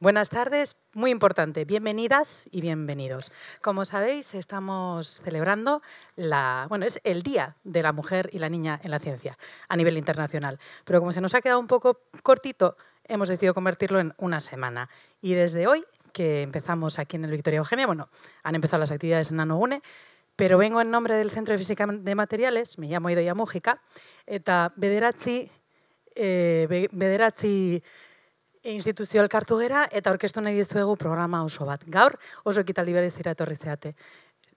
Buenas tardes, muy importante, bienvenidas y bienvenidos. Como sabéis, estamos celebrando la, bueno, es el Día de la Mujer y la Niña en la Ciencia a nivel internacional, pero como se nos ha quedado un poco cortito, hemos decidido convertirlo en una semana y desde hoy que empezamos aquí en el Victoria Eugenia, bueno, han empezado las actividades en NanoUne, pero vengo en nombre del Centro de Física de Materiales, me llamo Idoia Mújica, eta bederatzi, eh, instituzio elkartu gera eta orkestu nahi dizuegu programa oso bat. Gaur oso ekitaldi berez etorri zeate.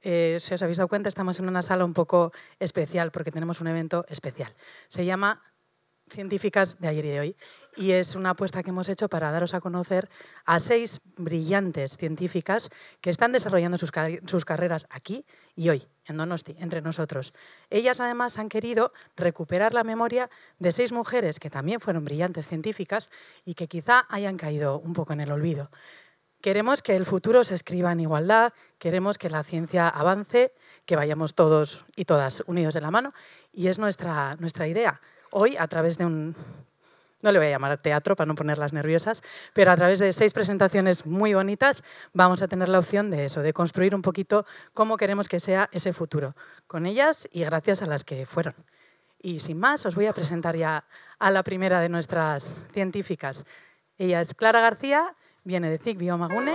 Eh, si os habéis dado cuenta, estamos en una sala un poco especial, porque tenemos un evento especial. Se llama Científicas de ayer y de hoy. y es una apuesta que hemos hecho para daros a conocer a seis brillantes científicas que están desarrollando sus, sus, carreras aquí y hoy, en Donosti, entre nosotros. Ellas además han querido recuperar la memoria de seis mujeres que también fueron brillantes científicas y que quizá hayan caído un poco en el olvido. Queremos que el futuro se escriba en igualdad, queremos que la ciencia avance, que vayamos todos y todas unidos de la mano y es nuestra, nuestra idea hoy a través de un no le voy a llamar teatro para no ponerlas nerviosas, pero a través de seis presentaciones muy bonitas vamos a tener la opción de eso, de construir un poquito cómo queremos que sea ese futuro, con ellas y gracias a las que fueron. Y sin más, os voy a presentar ya a la primera de nuestras científicas. Ella es Clara García, viene de CIC Biomagune.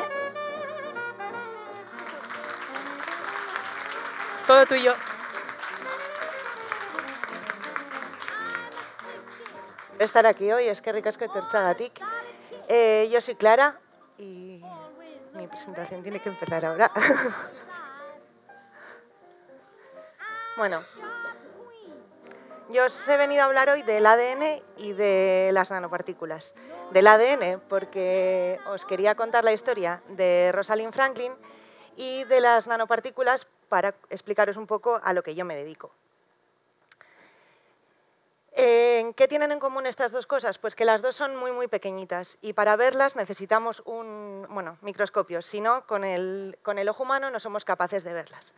Todo tuyo. estar aquí hoy, es que ricasco etortzagatik. Eh, yo soy Clara y mi presentación tiene que empezar ahora. bueno, yo os he venido a hablar hoy del ADN y de las nanopartículas. Del ADN porque os quería contar la historia de Rosalind Franklin y de las nanopartículas para explicaros un poco a lo que yo me dedico qué tienen en común estas dos cosas? Pues que las dos son muy, muy pequeñitas y para verlas necesitamos un bueno, microscopio, si no, con el, con el ojo humano no somos capaces de verlas.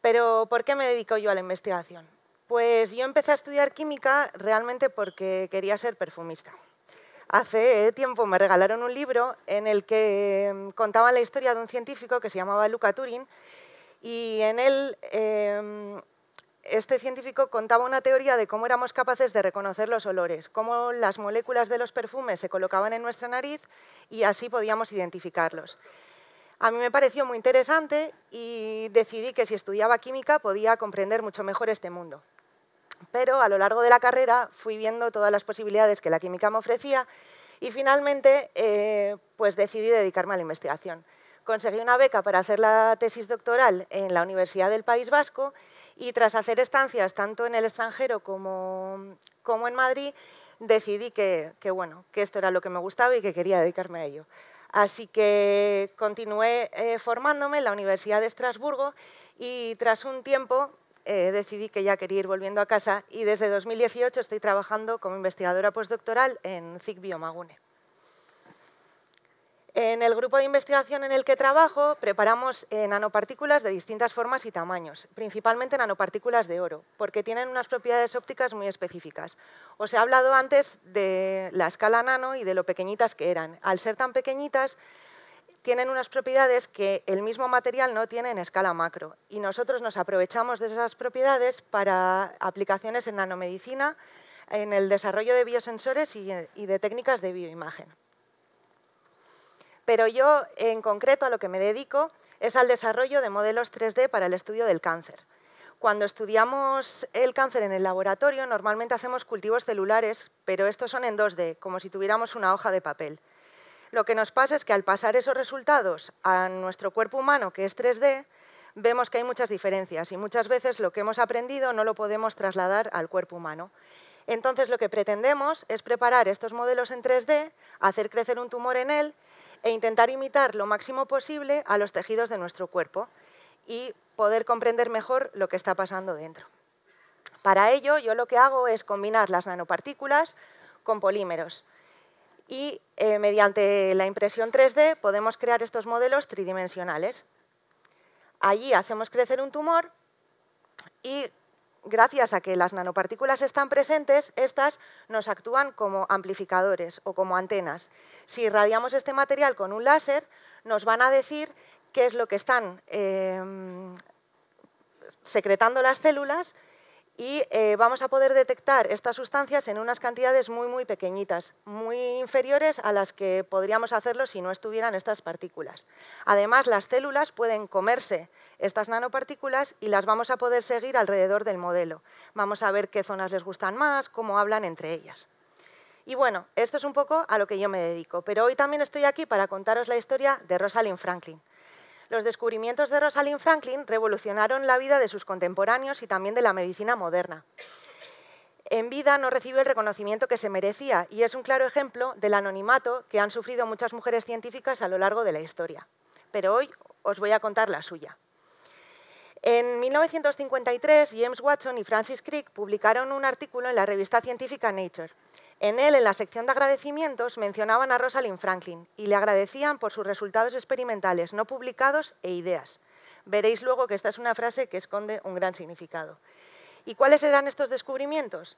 Pero, ¿por qué me dedico yo a la investigación? Pues yo empecé a estudiar química realmente porque quería ser perfumista. Hace tiempo me regalaron un libro en el que em, contaba la historia de un científico que se llamaba Luca Turin y en él em, este científico contaba una teoría de cómo éramos capaces de reconocer los olores, cómo las moléculas de los perfumes se colocaban en nuestra nariz y así podíamos identificarlos. A mí me pareció muy interesante y decidí que si estudiaba química podía comprender mucho mejor este mundo. Pero a lo largo de la carrera fui viendo todas las posibilidades que la química me ofrecía y finalmente eh, pues decidí dedicarme a la investigación. Conseguí una beca para hacer la tesis doctoral en la Universidad del País Vasco y tras hacer estancias tanto en el extranjero como, como en Madrid, decidí que, bueno, que esto era lo que me gustaba y que quería dedicarme a ello. Así que continué eh, formándome en la Universidad de Estrasburgo y tras un tiempo eh, decidí que ya quería ir volviendo a casa y desde 2018 estoy trabajando como investigadora postdoctoral en CIC Biomagune. En el grupo de investigación en el que trabajo preparamos eh, nanopartículas de distintas formas y tamaños, principalmente nanopartículas de oro, porque tienen unas propiedades ópticas muy específicas. Os he hablado antes de la escala nano y de lo pequeñitas que eran. Al ser tan pequeñitas, tienen unas propiedades que el mismo material no tiene en escala macro y nosotros nos aprovechamos de esas propiedades para aplicaciones en nanomedicina, en el desarrollo de biosensores y de técnicas de bioimagen pero yo en concreto a lo que me dedico es al desarrollo de modelos 3D para el estudio del cáncer. Cuando estudiamos el cáncer en el laboratorio, normalmente hacemos cultivos celulares, pero estos son en 2D, como si tuviéramos una hoja de papel. Lo que nos pasa es que al pasar esos resultados a nuestro cuerpo humano, que es 3D, vemos que hay muchas diferencias y muchas veces lo que hemos aprendido no lo podemos trasladar al cuerpo humano. Entonces lo que pretendemos es preparar estos modelos en 3D, hacer crecer un tumor en él e intentar imitar lo máximo posible a los tejidos de nuestro cuerpo y poder comprender mejor lo que está pasando dentro. Para ello, yo lo que hago es combinar las nanopartículas con polímeros y eh, mediante la impresión 3D podemos crear estos modelos tridimensionales. Allí hacemos crecer un tumor y gracias a que las nanopartículas están presentes, estas nos actúan como amplificadores o como antenas. Si irradiamos este material con un láser, nos van a decir qué es lo que están em, secretando las células y eh, vamos a poder detectar estas sustancias en unas cantidades muy, muy pequeñitas, muy inferiores a las que podríamos hacerlo si no estuvieran estas partículas. Además, las células pueden comerse estas nanopartículas y las vamos a poder seguir alrededor del modelo. Vamos a ver qué zonas les gustan más, cómo hablan entre ellas. Y bueno, esto es un poco a lo que yo me dedico, pero hoy también estoy aquí para contaros la historia de Rosalind Franklin. Los descubrimientos de Rosalind Franklin revolucionaron la vida de sus contemporáneos y también de la medicina moderna. En vida no recibió el reconocimiento que se merecía y es un claro ejemplo del anonimato que han sufrido muchas mujeres científicas a lo largo de la historia. Pero hoy os voy a contar la suya. En 1953, James Watson y Francis Crick publicaron un artículo en la revista científica Nature. En él, en la sección de agradecimientos, mencionaban a Rosalind Franklin y le agradecían por sus resultados experimentales no publicados e ideas. Veréis luego que esta es una frase que esconde un gran significado. ¿Y cuáles eran estos descubrimientos?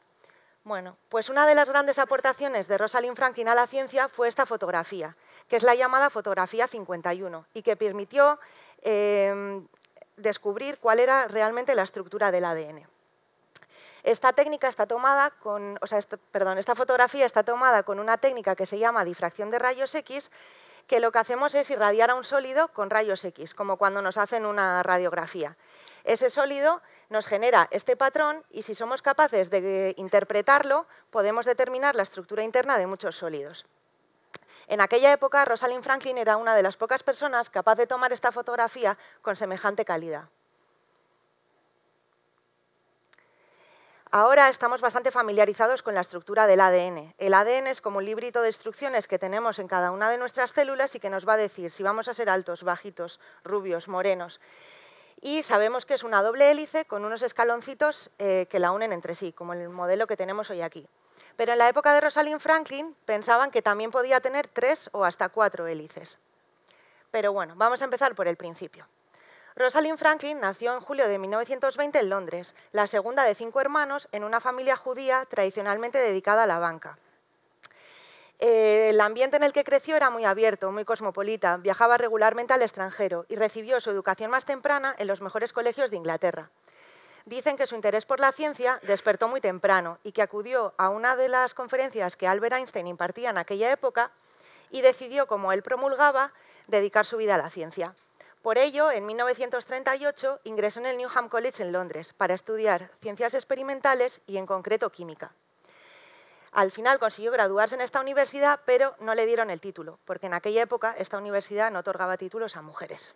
Bueno, pues una de las grandes aportaciones de Rosalind Franklin a la ciencia fue esta fotografía, que es la llamada fotografía 51, y que permitió eh, descubrir cuál era realmente la estructura del ADN. Esta técnica está tomada con, esta fotografía está tomada con una técnica que se llama difracción de rayos X, que lo que hacemos es irradiar a un sólido con rayos X, como cuando nos hacen una radiografía. Ese sólido nos genera este patrón y si somos capaces de interpretarlo, podemos determinar la estructura interna de muchos sólidos. En aquella época, Rosalind Franklin era una de las pocas personas capaz de tomar esta fotografía con semejante calidad. Ahora estamos bastante familiarizados con la estructura del ADN. El ADN es como un librito de instrucciones que tenemos en cada una de nuestras células y que nos va a decir si vamos a ser altos, bajitos, rubios, morenos. Y sabemos que es una doble hélice con unos escaloncitos eh, que la unen entre sí, como el modelo que tenemos hoy aquí. Pero en la época de Rosalind Franklin pensaban que también podía tener tres o hasta cuatro hélices. Pero bueno, vamos a empezar por el principio. Rosalind Franklin nació en julio de 1920 en Londres, la segunda de cinco hermanos en una familia judía tradicionalmente dedicada a la banca. el ambiente en el que creció era muy abierto, muy cosmopolita, viajaba regularmente al extranjero y recibió su educación más temprana en los mejores colegios de Inglaterra dicen que su interés por la ciencia despertó muy temprano y que acudió a una de las conferencias que Albert Einstein impartía en aquella época y decidió, como él promulgaba, dedicar su vida a la ciencia. Por ello, en 1938 ingresó en el Newham College en Londres para estudiar ciencias experimentales y en concreto química. Al final consiguió graduarse en esta universidad, pero no le dieron el título, porque en aquella época esta universidad no otorgaba títulos a mujeres.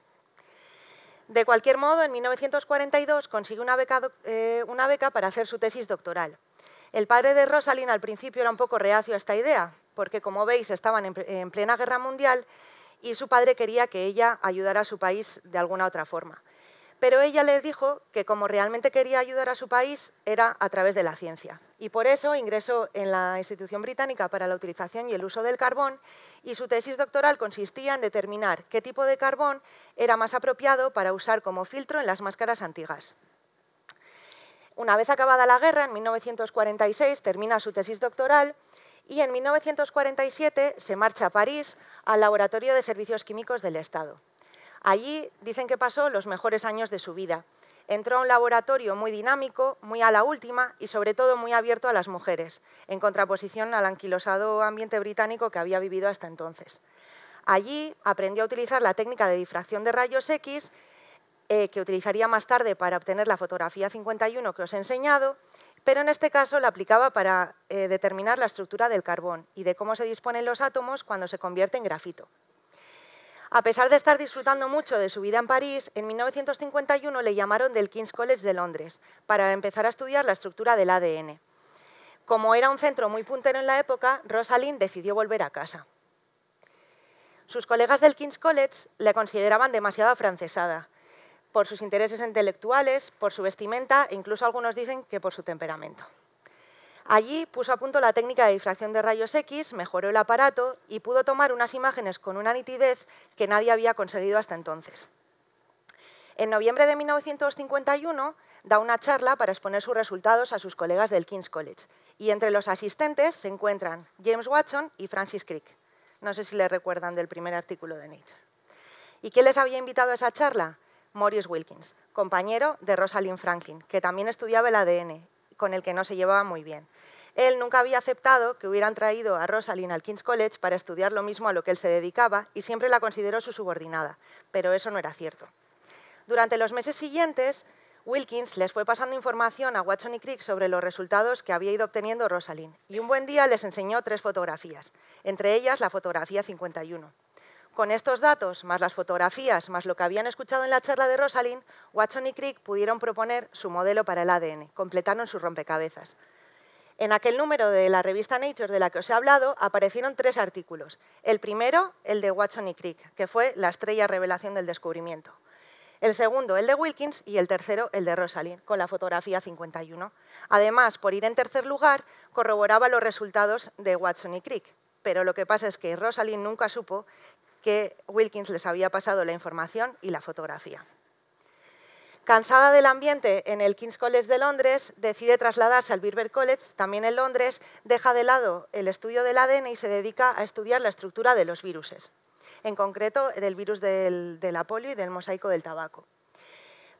De cualquier modo, en 1942 consigue eh, una beca, para hacer su tesis doctoral. El padre de Rosalind al principio era un poco reacio a esta idea, porque como veis estaban en plena guerra mundial y su padre quería que ella ayudara a su país de alguna otra forma pero ella le dijo que como realmente quería ayudar a su país era a través de la ciencia. Y por eso ingresó en la Institución Británica para la Utilización y el Uso del Carbón y su tesis doctoral consistía en determinar qué tipo de carbón era más apropiado para usar como filtro en las máscaras antigas. Una vez acabada la guerra, en 1946, termina su tesis doctoral y en 1947 se marcha a París al Laboratorio de Servicios Químicos del Estado. Allí dicen que pasó los mejores años de su vida. Entró a un laboratorio muy dinámico, muy a la última y sobre todo muy abierto a las mujeres, en contraposición al anquilosado ambiente británico que había vivido hasta entonces. Allí aprendió a utilizar la técnica de difracción de rayos X, eh, que utilizaría más tarde para obtener la fotografía 51 que os he enseñado, pero en este caso la aplicaba para eh, determinar la estructura del carbón y de cómo se disponen los átomos cuando se convierte en grafito. A pesar de estar disfrutando mucho de su vida en París, en 1951 le llamaron del King's College de Londres para empezar a estudiar la estructura del ADN. Como era un centro muy puntero en la época, Rosalind decidió volver a casa. Sus colegas del King's College la consideraban demasiado afrancesada, por sus intereses intelectuales, por su vestimenta e incluso algunos dicen que por su temperamento. Allí puso a punto la técnica de difracción de rayos X, mejoró el aparato y pudo tomar unas imágenes con una nitidez que nadie había conseguido hasta entonces. En noviembre de 1951 da una charla para exponer sus resultados a sus colegas del King's College y entre los asistentes se encuentran James Watson y Francis Crick. No sé si les recuerdan del primer artículo de Nature. ¿Y quién les había invitado a esa charla? Maurice Wilkins, compañero de Rosalind Franklin, que también estudiaba el ADN con el que no se llevaba muy bien. Él nunca había aceptado que hubieran traído a Rosalind al King's College para estudiar lo mismo a lo que él se dedicaba y siempre la consideró su subordinada, pero eso no era cierto. Durante los meses siguientes, Wilkins les fue pasando información a Watson y Crick sobre los resultados que había ido obteniendo Rosalind y un buen día les enseñó tres fotografías, entre ellas la fotografía 51. Con estos datos, más las fotografías, más lo que habían escuchado en la charla de Rosalind, Watson y Crick pudieron proponer su modelo para el ADN, completaron sus rompecabezas. En aquel número de la revista Nature de la que os he hablado aparecieron tres artículos. El primero, el de Watson y Crick, que fue la estrella revelación del descubrimiento. El segundo, el de Wilkins, y el tercero, el de Rosalind, con la fotografía 51. Además, por ir en tercer lugar, corroboraba los resultados de Watson y Crick. Pero lo que pasa es que Rosalind nunca supo que Wilkins les había pasado la información y la fotografía. Cansada del ambiente en el King's College de Londres, decide trasladarse al Birber College, también en Londres, deja de lado el estudio del ADN y se dedica a estudiar la estructura de los virus, en concreto del virus de la polio y del mosaico del tabaco.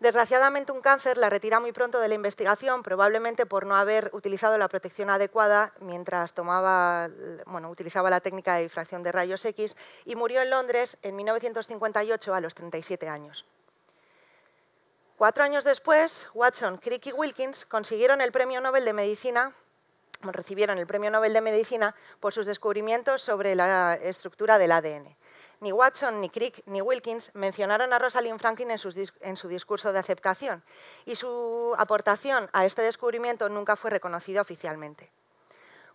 Desgraciadamente, un cáncer la retira muy pronto de la investigación, probablemente por no haber utilizado la protección adecuada mientras tomaba, bueno, utilizaba la técnica de difracción de rayos X y murió en Londres en 1958 a los 37 años. Cuatro años después, Watson, Crick y Wilkins consiguieron el Premio Nobel de Medicina recibieron el Premio Nobel de Medicina por sus descubrimientos sobre la estructura del ADN ni Watson, ni Crick, ni Wilkins mencionaron a Rosalind Franklin en, su discurso de aceptación y su aportación a este descubrimiento nunca fue reconocida oficialmente.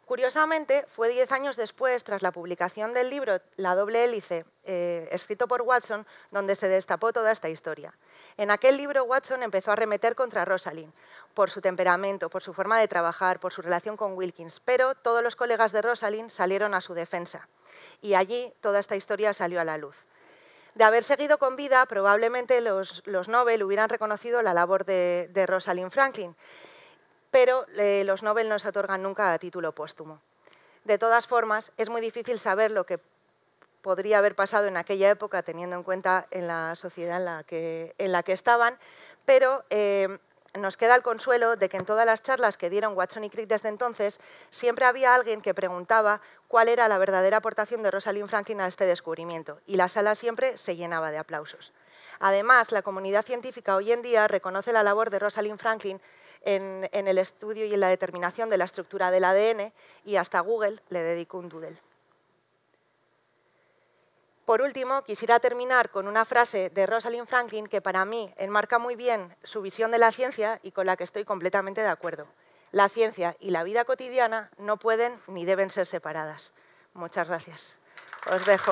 Curiosamente, fue diez años después, tras la publicación del libro La doble hélice, eh, escrito por Watson, donde se destapó toda esta historia. En aquel libro Watson empezó a remeter contra Rosalind por su temperamento, por su forma de trabajar, por su relación con Wilkins, pero todos los colegas de Rosalind salieron a su defensa y allí toda esta historia salió a la luz. De haber seguido con vida, probablemente los, los Nobel hubieran reconocido la labor de, Rosalind Franklin, pero eh, los Nobel no se otorgan nunca a título póstumo. De todas formas, es muy difícil saber lo que podría haber pasado en aquella época, teniendo en cuenta en la sociedad en la que, en la que estaban, pero eh, nos queda el consuelo de que en todas las charlas que dieron Watson y Crick desde entonces, siempre había alguien que preguntaba cuál era la verdadera aportación de Rosalind Franklin a este descubrimiento, y la sala siempre se llenaba de aplausos. Además, la comunidad científica hoy en día reconoce la labor de Rosalind Franklin en, en el estudio y en la determinación de la estructura del ADN, y hasta Google le dedicó un doodle. Por último, quisiera terminar con una frase de Rosalind Franklin que para mí enmarca muy bien su visión de la ciencia y con la que estoy completamente de acuerdo. La ciencia y la vida cotidiana no pueden ni deben ser separadas. Muchas gracias. Os dejo.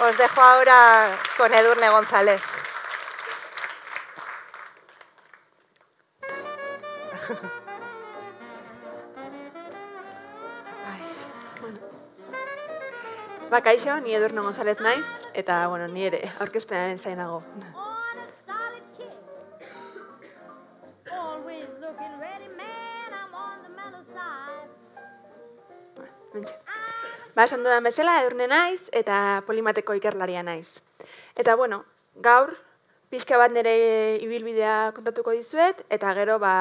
Os dejo ahora con Edurne González. Ba, ni Edurne González naiz, eta, bueno, ni ere, aurkezpenaren zainago. Ba, esan dudan bezala, edurne naiz eta polimateko ikerlaria naiz. Eta bueno, gaur, pixka bat nire ibilbidea kontatuko dizuet, eta gero, ba,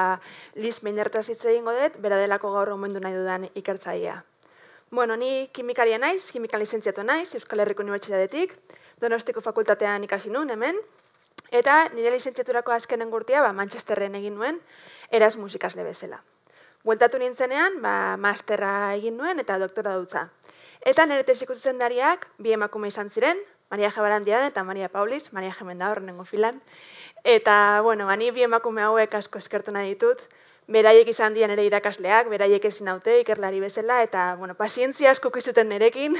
liz meinertaz hitz egingo dut, bera delako gaur omendu nahi dudan ikertzaia. Bueno, ni kimikaria naiz, kimikan lizentziatu naiz, Euskal Herriko Unibertsitatetik, Donostiko Fakultatean ikasi nuen hemen, eta nire lizentziaturako azkenen gurtia ba, Manchesterren egin nuen, eraz musikaz lebezela. Bueltatu nintzenean, ba, masterra egin nuen eta doktora dutza. Eta nire tesiko zuzendariak bi emakume izan ziren, Maria Jabarandiaren eta Maria Paulis, Maria Jemenda filan. Eta, bueno, ba, ni bi emakume hauek asko eskertu nahi ditut, beraiek izan dian ere irakasleak, beraiek ezin naute, ikerlari bezala, eta, bueno, pazientzia asko kizuten nerekin,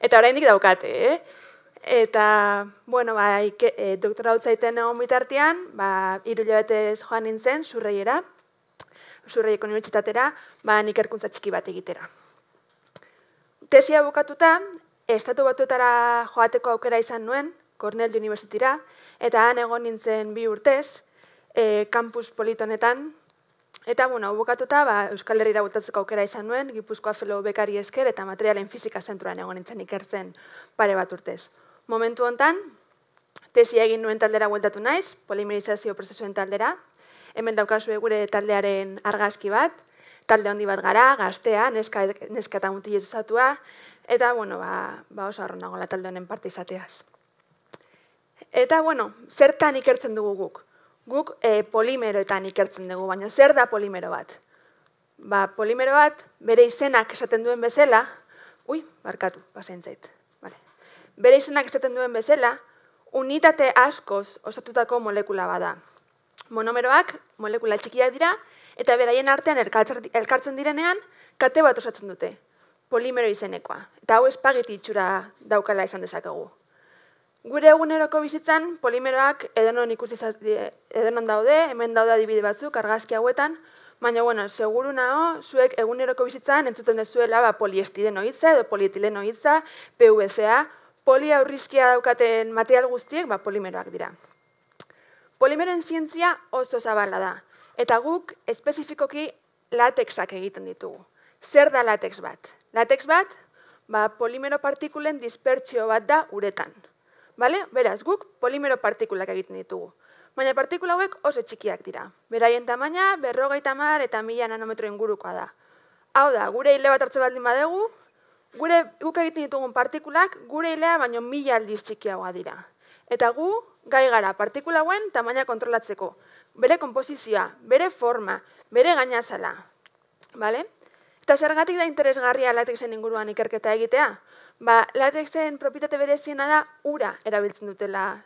eta oraindik daukate, eh? Eta, bueno, ba, e, doktora hau zaiten egon bitartian, ba, irulio batez joan nintzen, surreiera, zurreieko unibertsitatera, ba, nik erkuntza txiki bat egitera. Tesia bukatuta, estatu batutara joateko aukera izan nuen, Cornell Universityra, eta han egon nintzen bi urtez, e, campus politonetan, Eta, bueno, hau bukatuta, ba, Euskal Herria botatzeko aukera izan nuen, Gipuzkoa Felo Bekari Esker eta Materialen Fizika Zentruan egon nintzen ikertzen pare bat urtez. Momentu hontan, tesi egin nuen taldera gueltatu naiz, polimerizazio prozesuen taldera, hemen daukazu gure taldearen argazki bat, talde handi bat gara, gaztea, neska, neska eta mutilet eta, bueno, ba, ba oso arro nagola talde honen parte izateaz. Eta, bueno, zertan ikertzen dugu guk guk e, polimeroetan ikertzen dugu, baina zer da polimero bat? Ba, polimero bat, bere izenak esaten duen bezala, ui, markatu, pasen vale. bere izenak esaten duen bezala, unitate askoz osatutako molekula bada. Monomeroak molekula txikiak dira, eta beraien artean elkartzen direnean, kate bat osatzen dute, polimero izenekoa. Eta hau espageti itxura daukala izan dezakegu, Gure eguneroko bizitzan polimeroak edonon ikusi edonon daude, hemen daude adibide batzuk argazki hauetan, baina bueno, seguru nao, zuek eguneroko bizitzan entzuten dezuela ba poliestireno hitza edo polietileno hitza, PVCa, poli aurrizkia daukaten material guztiek ba polimeroak dira. Polimeroen zientzia oso zabala da eta guk espezifikoki latexak egiten ditugu. Zer da latex bat? Latex bat, ba, polimero partikulen dispertsio bat da uretan. Bale? Beraz, guk polimero partikulak egiten ditugu. Baina partikula hauek oso txikiak dira. Beraien tamaina berrogeita mar eta mila nanometro ingurukoa da. Hau da, gure hile bat hartze baldin badegu, gure guk egiten ditugun partikulak gure hilea baino mila aldiz txikiagoa dira. Eta gu, gai gara partikula hauen tamaina kontrolatzeko. Bere kompozizioa, bere forma, bere gainazala. Bale? Eta zergatik da interesgarria zen inguruan ikerketa egitea? Ba, latexen propietate bereziena da, ura erabiltzen dutela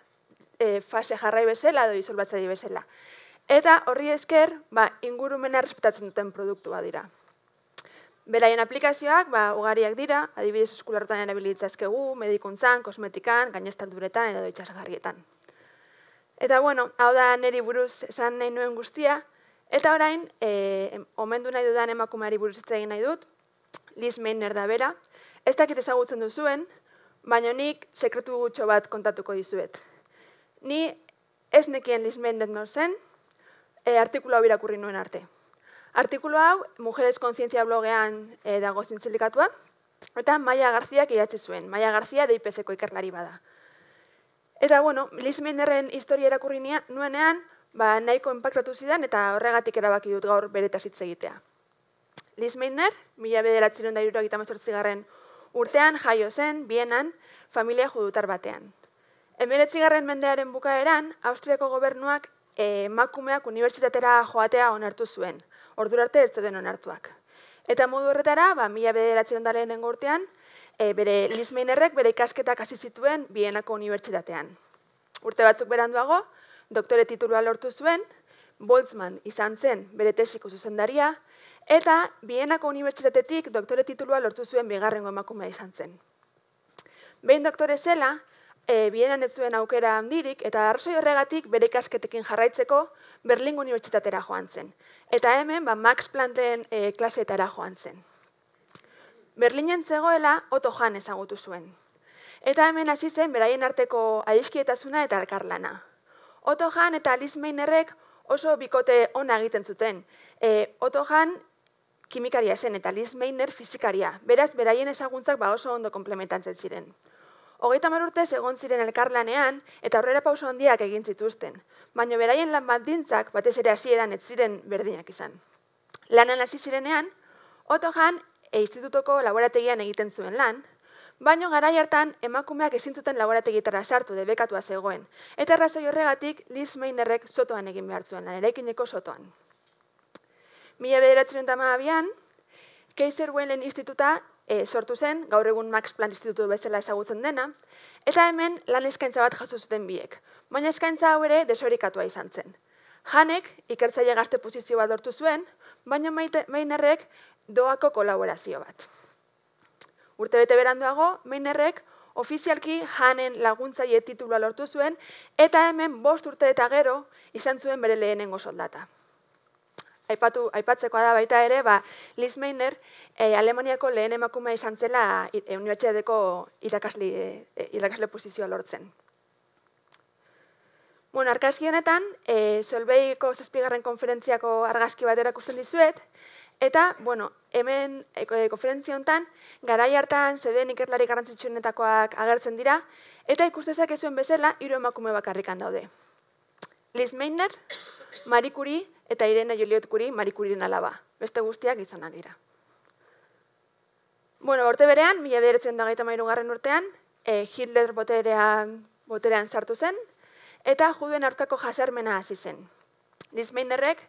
e, fase jarrai bezala, edo solbatzai bezala. Eta horri esker, ba, ingurumena respetatzen duten produktua dira. Beraien aplikazioak, ba, ugariak dira, adibidez eskularrotan erabilitzazkegu, medikuntzan, kosmetikan, gainestan duretan, edo itxasgarrietan. Eta bueno, hau da neri buruz esan nahi nuen guztia, eta orain, e, omendu nahi dudan emakumeari buruz egin nahi dut, Liz Mainer da bera, Ez dakit ezagutzen duzuen, baina nik sekretu gutxo bat kontatuko dizuet. Ni ez nekien lismen den zen, e, artikulu hau irakurri nuen arte. Artikulu hau, Mujeres Konzientzia blogean e, dago zintzilikatua, eta Maia Garziak idatzi zuen, Maia Garzia deipezeko ikerlari bada. Eta, bueno, Liz historia erakurri nuenean, ba, nahiko impactatu zidan eta horregatik erabaki dut gaur beretazitze hitz egitea. Liz Meiner, mila bederatzen da irurak garren urtean jaio zen bienan familia judutar batean. Emeretzigarren mendearen bukaeran, Austriako gobernuak eh, emakumeak unibertsitatera joatea onartu zuen, ordurarte ez zeden onartuak. Eta modu horretara, ba, mila bederatzen dalen engortean, e, eh, bere lismeinerrek bere ikasketak hasi zituen bienako unibertsitatean. Urte batzuk beranduago, doktore titulua lortu zuen, Boltzmann izan zen bere tesiko zuzendaria, Eta, Bienako Unibertsitatetik doktore titulua lortu zuen bigarrengo emakumea izan zen. Behin doktore zela, e, eh, Bienan ez zuen aukera handirik, eta arsoi horregatik bere ikasketekin jarraitzeko Berlingo Unibertsitatera joan zen. Eta hemen, ba, Max Planten e, eh, klaseetara joan zen. Berlinen zegoela, Otto Jan ezagutu zuen. Eta hemen hasi zen, beraien arteko aizkietazuna eta alkarlana. Otto eta Alice Meinerrek oso bikote ona egiten zuten. E, Otto kimikaria zen eta Liz Meiner fizikaria, beraz beraien ezaguntzak ba oso ondo komplementatzen ziren. Hogeita mar urtez egon ziren lanean eta aurrera pauso handiak egin zituzten, baina beraien lan baldintzak batez ere hasieran ez ziren berdinak izan. Lanan hasi zirenean, Otto e institutoko laborategian egiten zuen lan, baino garai hartan emakumeak ezin zuten laborategietara sartu debekatua zegoen, eta razoi horregatik Liz Meinerrek sotoan egin behar zuen lan, eraikineko sotoan mila bederatzen dama abian, Keiser Wellen Instituta e, sortu zen, gaur egun Max Planck Institutu bezala ezagutzen dena, eta hemen lan eskaintza bat jaso zuten biek, baina eskaintza hau ere desorikatua izan zen. Hanek ikertzaile gazte pozizio bat lortu zuen, baina Meinerrek doako kolaborazio bat. Urte bete beranduago, Meinerrek ofizialki Hanen laguntzaile titulua lortu zuen, eta hemen bost urte eta gero izan zuen bere lehenengo soldata aipatu, aipatzekoa da baita ere, ba, Liz Meiner eh, Alemaniako lehen emakume izan zela eh, unibertsiadeko irakasle, e, irakasle posizioa lortzen. Bueno, arkazki honetan, e, Solveiko zazpigarren konferentziako argazki bat erakusten dizuet, eta, bueno, hemen e, konferentzia honetan, garai hartan, zeben ikertlari garrantzitsuenetakoak agertzen dira, eta ikustezak ezuen bezala, hiru emakume bakarrikan daude. Liz Meiner, Marie Curie, eta Irene Joliot Kuri Marikuriren alaba. Beste guztiak izan dira. Bueno, urte berean, mairu garren urtean, e, Hitler boterean, boterean sartu zen, eta juduen aurkako jasermena hasi zen. Dismainerrek,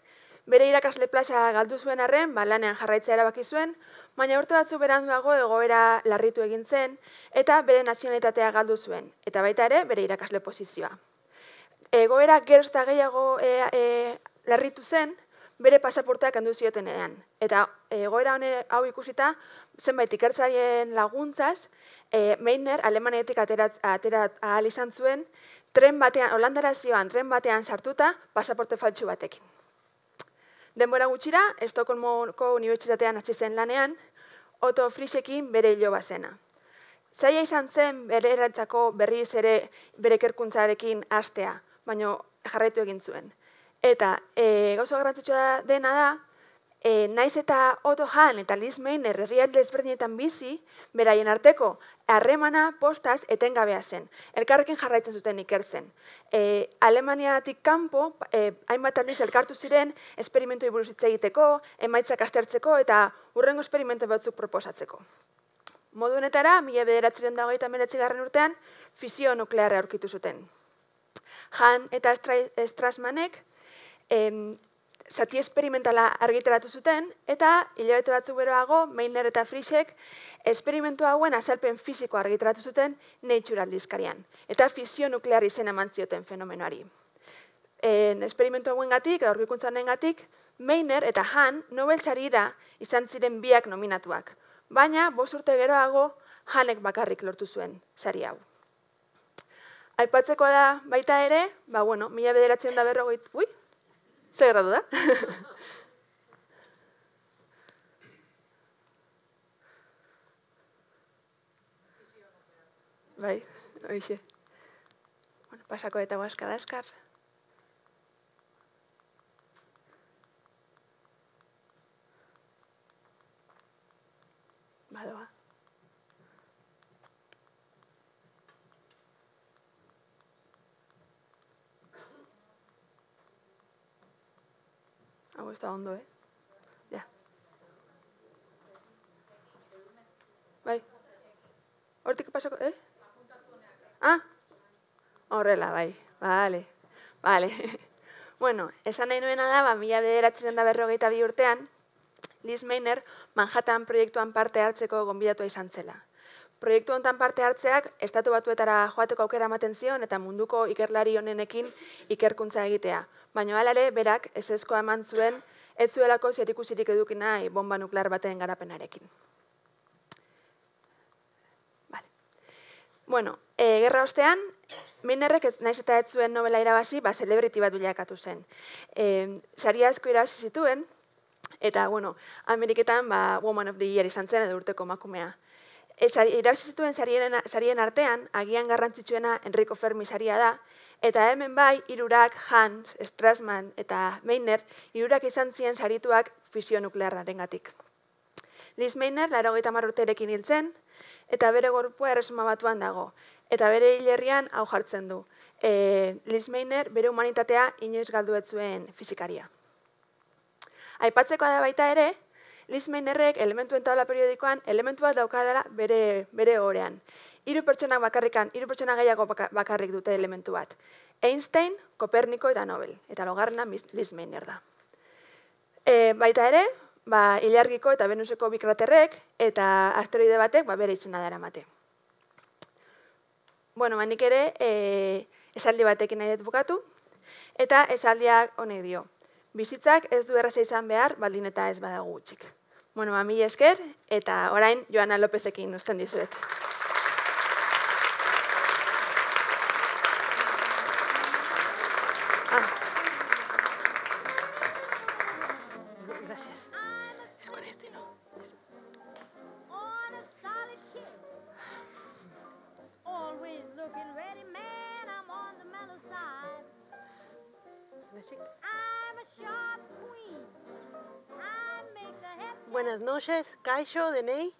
bere irakasle plaza galdu zuen arren, ba, lanean jarraitzea erabaki zuen, baina urte batzu beranduago egoera larritu egin zen, eta bere nazionalitatea galdu zuen, eta baita ere bere irakasle pozizioa. Egoera gerozta gehiago e, larritu zen, bere pasaporteak handu zioten edan. Eta eh, egoera hone hau ikusita, zenbait ikertzaien laguntzaz, e, Meitner alemanetik aterat, ahal izan zuen, tren batean, holandara tren batean sartuta, pasaporte faltsu batekin. Denbora gutxira, Estokolmoko unibertsitatean atzi zen lanean, Otto Frisekin bere hilo bazena. Zaila izan zen bere erratzako berriz ere bere kerkuntzarekin astea, baina jarraitu egin zuen. Eta e, gauza garrantzitsua dena da, e, naiz eta Otto Hahn eta Liz Mayner herriak lezberdinetan bizi, beraien arteko, harremana postaz etengabea zen. Elkarrekin jarraitzen zuten ikertzen. E, eh, Alemaniatik kanpo, e, hainbat handiz elkartu ziren, esperimentu iburu egiteko, emaitzak astertzeko eta urrengo esperimentu batzuk proposatzeko. Modu honetara, mila bederatzen dagoa meretzi garren urtean, fizio nuklearra aurkitu zuten. Han eta Estrasmanek, zati esperimentala argiteratu zuten, eta hilabete batzu beroago, Meiner eta Frisek, esperimentu hauen azalpen fizikoa argiteratu zuten Nature aldizkarian, eta fisio nuklear izen eman zioten fenomenoari. En, esperimentu hauen gatik, eta gatik, Meiner eta Han Nobel da izan ziren biak nominatuak, baina boz urte geroago Hanek bakarrik lortu zuen sari hau. Aipatzeko da baita ere, ba bueno, mila bederatzen da berrogeit, ui, se gradúa. bai, oye. Bueno, pasa pasako eta guazkara Vale, va. Hago ez ondo, eh? Ja. Bai. Hortik pasako, eh? Ah? Horrela, bai. Bale. Bale. bueno, esan nahi nuena da, ba, mila bederatzen da berrogeita bi urtean, Liz Mayner Manhattan proiektuan parte hartzeko gonbidatua izan zela. Proiektu honetan parte hartzeak, estatu batuetara joateko aukera ematen zion eta munduko ikerlari honenekin ikerkuntza egitea baina alare berak ez ezkoa eman zuen ez zuelako zerikusirik eduki nahi bomba nuklear baten garapenarekin. Vale. Bueno, e, gerra ostean, Minerrek ez naiz eta ez zuen novela irabazi, ba, celebrity bat bilakatu zen. E, Sari asko irabazi zituen, eta, bueno, Ameriketan, ba, woman of the year izan zen edo urteko makumea. irabazi zituen sarien, sarien artean, agian garrantzitsuena Enrico Fermi saria da, Eta hemen bai, irurak Hans, Strassman eta Meiner, irurak izan ziren sarituak fisio nuklearraren gatik. Liz Meiner, laro gaita eta bere gorpua erresuma batuan dago. Eta bere hilerrian hau jartzen du. E, Liz Meiner, bere humanitatea inoiz galduetzuen fizikaria. Aipatzeko da baita ere, Liz Meinerrek elementuen tabla periodikoan elementu bat bere, bere horrean hiru pertsona bakarrikan, hiru pertsona gehiago bakarrik dute elementu bat. Einstein, Koperniko eta Nobel, eta logarrena Liz Meiner da. E, baita ere, ba, ilargiko eta Venuseko bikraterrek eta asteroide batek ba, bere izena dara mate. Bueno, manik ba, ere, e, esaldi batekin nahi bukatu, eta esaldiak honek dio. Bizitzak ez du erraza izan behar, baldin eta ez badago gutxik. Bueno, mami ba, esker, eta orain Joana Lopezekin usten dizuet. noches, Kaisho, Deney.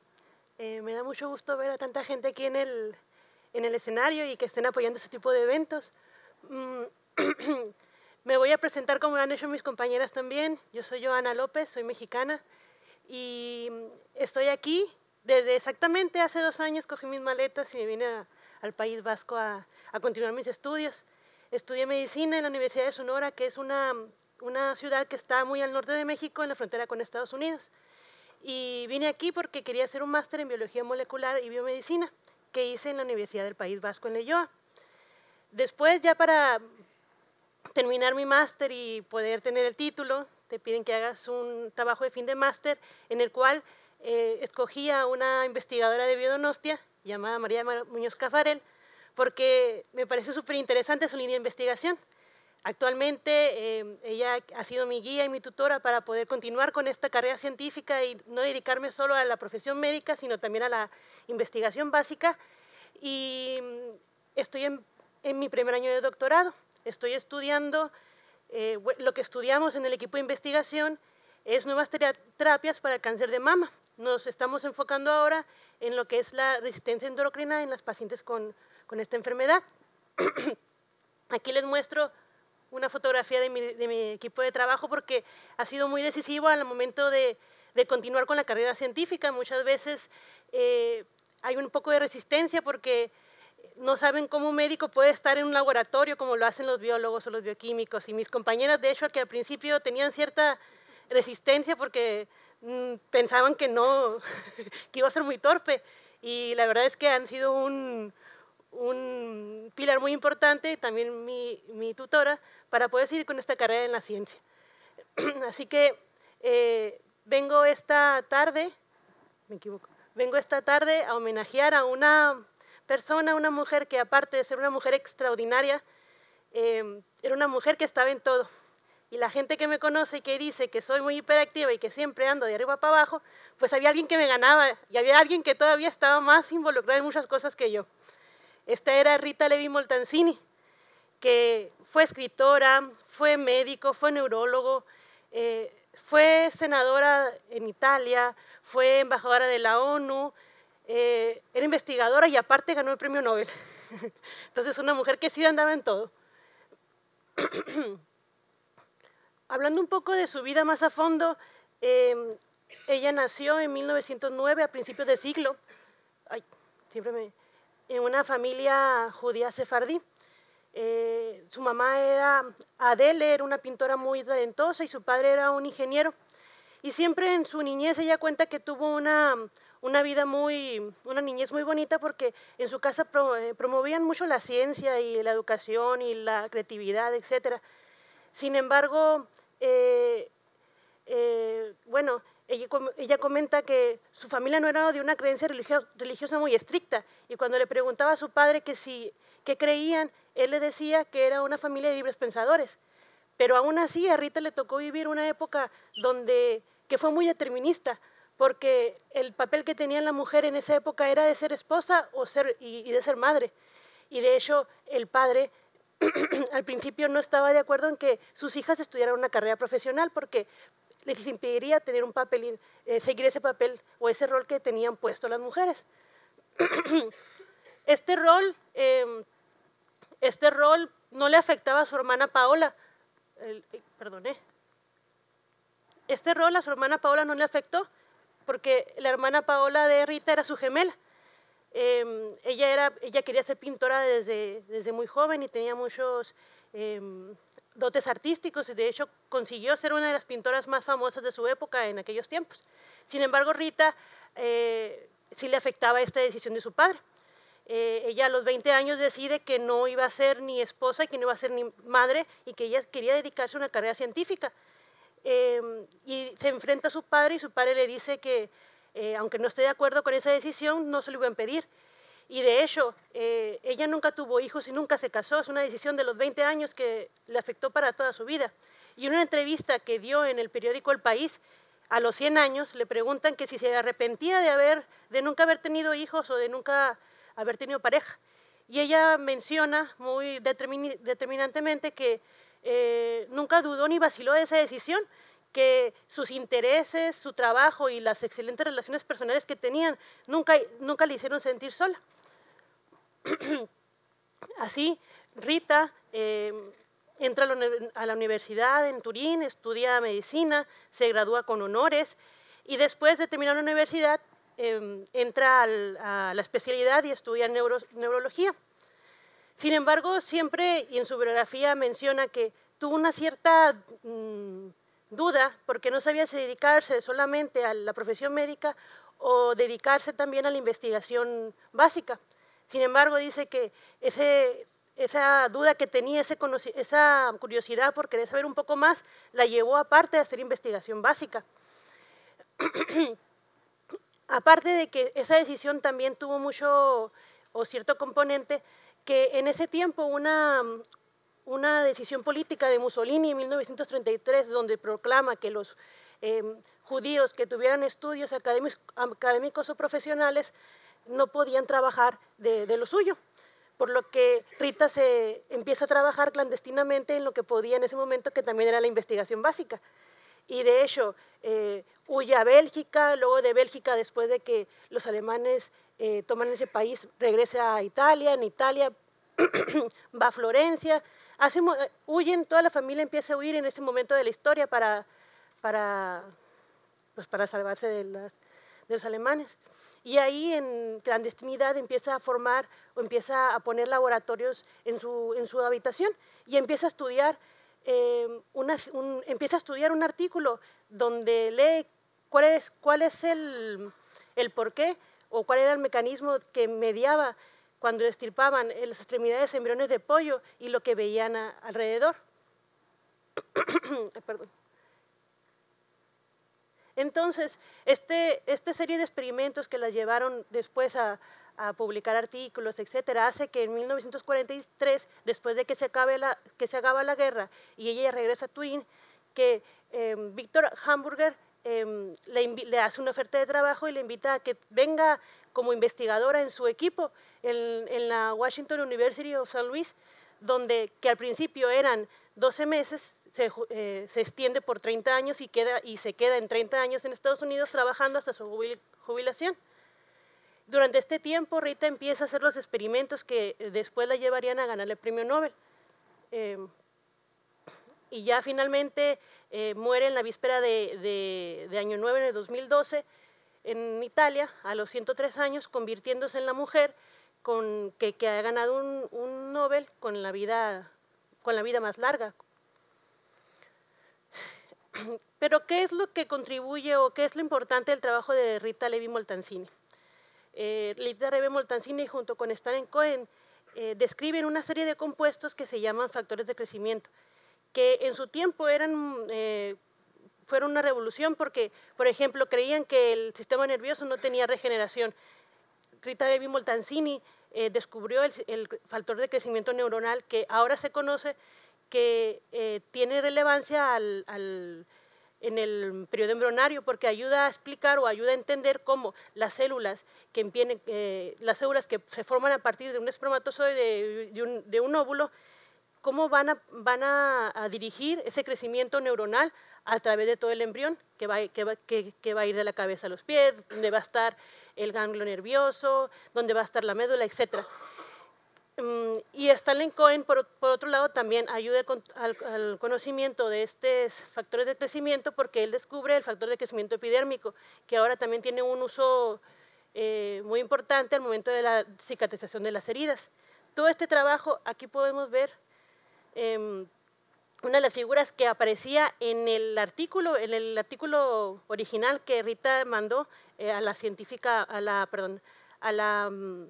Eh, me da mucho gusto ver a tanta gente aquí en el, escenario y que estén apoyando este tipo de eventos. Mm, me voy a presentar como han hecho mis compañeras también. Yo soy Joana López, soy mexicana y mm, estoy aquí desde exactamente hace dos años cogí mis maletas y me vine al País Vasco a, continuar mis estudios. Estudié medicina en la Universidad de Sonora, que es una, una ciudad que está muy al norte de México, en la frontera con Estados Unidos. Y vine aquí porque quería hacer un máster en biología molecular y biomedicina que hice en la Universidad del País Vasco en Leyoa. Después, ya para terminar mi máster y poder tener el título, te piden que hagas un trabajo de fin de máster en el cual eh, escogí a una investigadora de biodonostia llamada María Muñoz Cafarel porque me pareció súper interesante su línea de investigación. Actualmente em, ella ha sido mi guía y mi tutora para poder continuar con esta carrera científica y no dedicarme solo a la profesión médica, sino también a la investigación básica. Y mm, estoy en, mi primer año de doctorado. Estoy estudiando eh, lo que estudiamos en el equipo de investigación es nuevas terapias para el cáncer de mama. Nos estamos enfocando ahora en lo que es la resistencia endocrina en las pacientes con esta enfermedad. Aquí les muestro una fotografía de mi, equipo de trabajo porque ha sido muy decisivo al momento de, continuar con la carrera científica. Muchas veces eh, hay un poco de resistencia porque no saben cómo un médico puede estar en un laboratorio como lo hacen los biólogos o los bioquímicos. Y mis compañeras, de hecho, que al principio tenían cierta resistencia porque mm, pensaban que no, que iba a ser muy torpe. Y la verdad es que han sido un, un pilar muy importante, también mi, tutora, para poder seguir con esta carrera en la ciencia. Así que eh, vengo esta tarde, vengo esta tarde a homenajear a una persona, una mujer que aparte de ser una mujer extraordinaria, em, era una mujer que estaba en todo. Y la gente que me conoce y que dice que soy muy hiperactiva y que siempre ando de arriba para abajo, pues había alguien que me ganaba y había alguien que todavía estaba más involucrado en muchas cosas que yo. Esta era Rita Levi Moltanzini, que fue escritora, fue médico, fue neurólogo, eh, fue senadora en Italia, fue embajadora de la ONU, eh, era investigadora y aparte ganó el premio Nobel. Entonces, una mujer que sí andaba en todo. Hablando un poco de su vida más a fondo, em, ella nació en 1909, a principios del siglo. Ay, siempre me en una familia judía sefardí. Eh, su mamá era Adele, era una pintora muy talentosa y su padre era un ingeniero. Y siempre en su niñez ella cuenta que tuvo una, una vida muy, una niñez muy bonita porque en su casa eh, promovían mucho la ciencia y la educación y la creatividad, etc. Sin embargo, eh, bueno, ella, comenta que su familia no era de una creencia religiosa muy estricta y cuando le preguntaba a su padre que si que creían, él le decía que era una familia de libres pensadores. Pero aún así a Rita le tocó vivir una época donde que fue muy determinista, porque el papel que tenía la mujer en esa época era de ser esposa o ser, y de ser madre. Y de hecho el padre al principio no estaba de acuerdo en que sus hijas estudiaran una carrera profesional porque les impediría tener un papel, eh, seguir ese papel o ese rol que tenían puesto las mujeres. este rol, em, este rol no le afectaba a su hermana Paola, el, eh. Este rol a su hermana Paola no le afectó porque la hermana Paola de Rita era su gemela. Em, ella, era, ella quería ser pintora desde, desde muy joven y tenía muchos em, dotes artísticos y de hecho consiguió ser una de las pintoras más famosas de su época en aquellos tiempos. Sin embargo, Rita eh, sí le afectaba esta decisión de su padre. Eh, ella a los 20 años decide que no iba a ser ni esposa y que no iba a ser ni madre y que ella quería dedicarse a una carrera científica. Em, y se enfrenta a su padre y su padre le dice que, eh, aunque no esté de acuerdo con esa decisión, no se lo iba a impedir y de hecho, eh, ella nunca tuvo hijos y nunca se casó. Es una decisión de los 20 años que le afectó para toda su vida. Y en una entrevista que dio en el periódico El País, a los 100 años, le preguntan que si se arrepentía de, haber, de nunca haber tenido hijos o de nunca haber tenido pareja. Y ella menciona muy determinantemente que eh, nunca dudó ni vaciló de esa decisión, que sus intereses, su trabajo y las excelentes relaciones personales que tenían nunca, nunca le hicieron sentir sola. Así, Rita em, entra a la universidad en Turín, estudia medicina, se gradúa con honores y después de terminar la universidad em, entra a la especialidad y estudia neurología. Sin embargo, siempre y en su biografía menciona que tuvo una cierta mm, duda porque no sabía si dedicarse solamente a la profesión médica o dedicarse también a la investigación básica. Sin embargo, dice que esa duda que tenía, esa curiosidad por querer saber un poco más, la llevó aparte a hacer investigación básica. aparte de que esa decisión también tuvo mucho o cierto componente, que en ese tiempo una, una decisión política de Mussolini en 1933, donde proclama que los eh, judíos que tuvieran estudios académicos o profesionales no podían trabajar de, lo suyo. Por lo que Rita se empieza a trabajar clandestinamente en lo que podía en ese momento, que también era la investigación básica. Y de hecho, eh, huye a Bélgica, luego de Bélgica, después de que los alemanes eh, toman ese país, regresa a Italia, en Italia va a Florencia, huyen, toda la familia empieza a huir en ese momento de la historia para, pues, salvarse de los alemanes y ahí en clandestinidad empieza a formar o empieza a poner laboratorios en su, en su habitación y empieza a estudiar, eh, un, empieza a estudiar un artículo donde lee cuál es, cuál es el, el porqué o cuál era el mecanismo que mediaba cuando estirpaban las extremidades de embriones de pollo y lo que veían alrededor. Perdón. Entonces, este, esta serie de experimentos que la llevaron después a, publicar artículos, etcétera, hace que en 1943, después de que se, acabe la, que se acaba la guerra y ella regresa a Twin, que eh, em, Víctor Hamburger em, le, hace una oferta de trabajo y le invita a que venga como investigadora en su equipo en, en la Washington University of San Luis donde que al principio eran 12 meses, eh, se, extiende por 30 años y, queda, y se queda en 30 años en Estados Unidos trabajando hasta su jubilación. Durante este tiempo, Rita empieza a hacer los experimentos que eh, después la llevarían a ganar el premio Nobel. Em, y ya finalmente eh, muere en la víspera de, Año Nuevo en el 2012 en Italia, a los 103 años, convirtiéndose en la mujer con, que, ha ganado un, Nobel con la vida con la vida más larga, pero ¿qué es lo que contribuye o qué es lo importante del trabajo de Rita Levi Moltanzini? Eh, Rita Levi Moltanzini junto con Stan Cohen eh, describen una serie de compuestos que se llaman factores de crecimiento, que en su tiempo eh, fueron una revolución porque, por ejemplo, creían que el sistema nervioso no tenía regeneración. Rita Levi Moltanzini descubrió el factor de crecimiento neuronal que ahora se conoce que eh, tiene relevancia en el periodo embrionario porque ayuda a explicar o ayuda a entender cómo las células que, eh, las células que se forman a partir de un espermatozoide, de, de, un, óvulo, cómo van, a, dirigir ese crecimiento neuronal a través de todo el embrión que va, que, a ir de la cabeza a los pies, donde va a estar el ganglio nervioso, donde va a estar la médula, etcétera. Mm, y Stalin Cohen, por, otro lado, también ayuda al, conocimiento de estos factores de crecimiento porque él descubre el factor de crecimiento epidérmico, que ahora también tiene un uso eh, muy importante al momento de la cicatrización de las heridas. Todo este trabajo, aquí podemos ver em, una de las figuras que aparecía en el artículo, en el artículo original que Rita mandó eh, a la científica, a la, perdón, a la... Mm,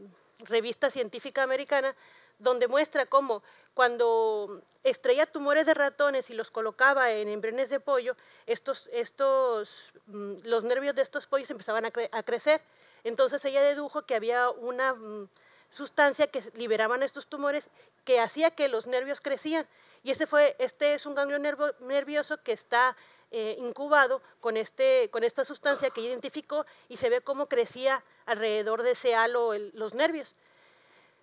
revista científica americana, donde muestra cómo cuando extraía tumores de ratones y los colocaba en embriones de pollo, estos, estos, mm, los nervios de estos pollos empezaban a, crecer. Entonces ella dedujo que había una mm, sustancia que liberaban estos tumores que hacía que los nervios crecían. Y este, fue, este es un ganglio nervioso que está eh, incubado este, con, esta sustancia que identificó y se ve cómo crecía alrededor de ese halo los nervios.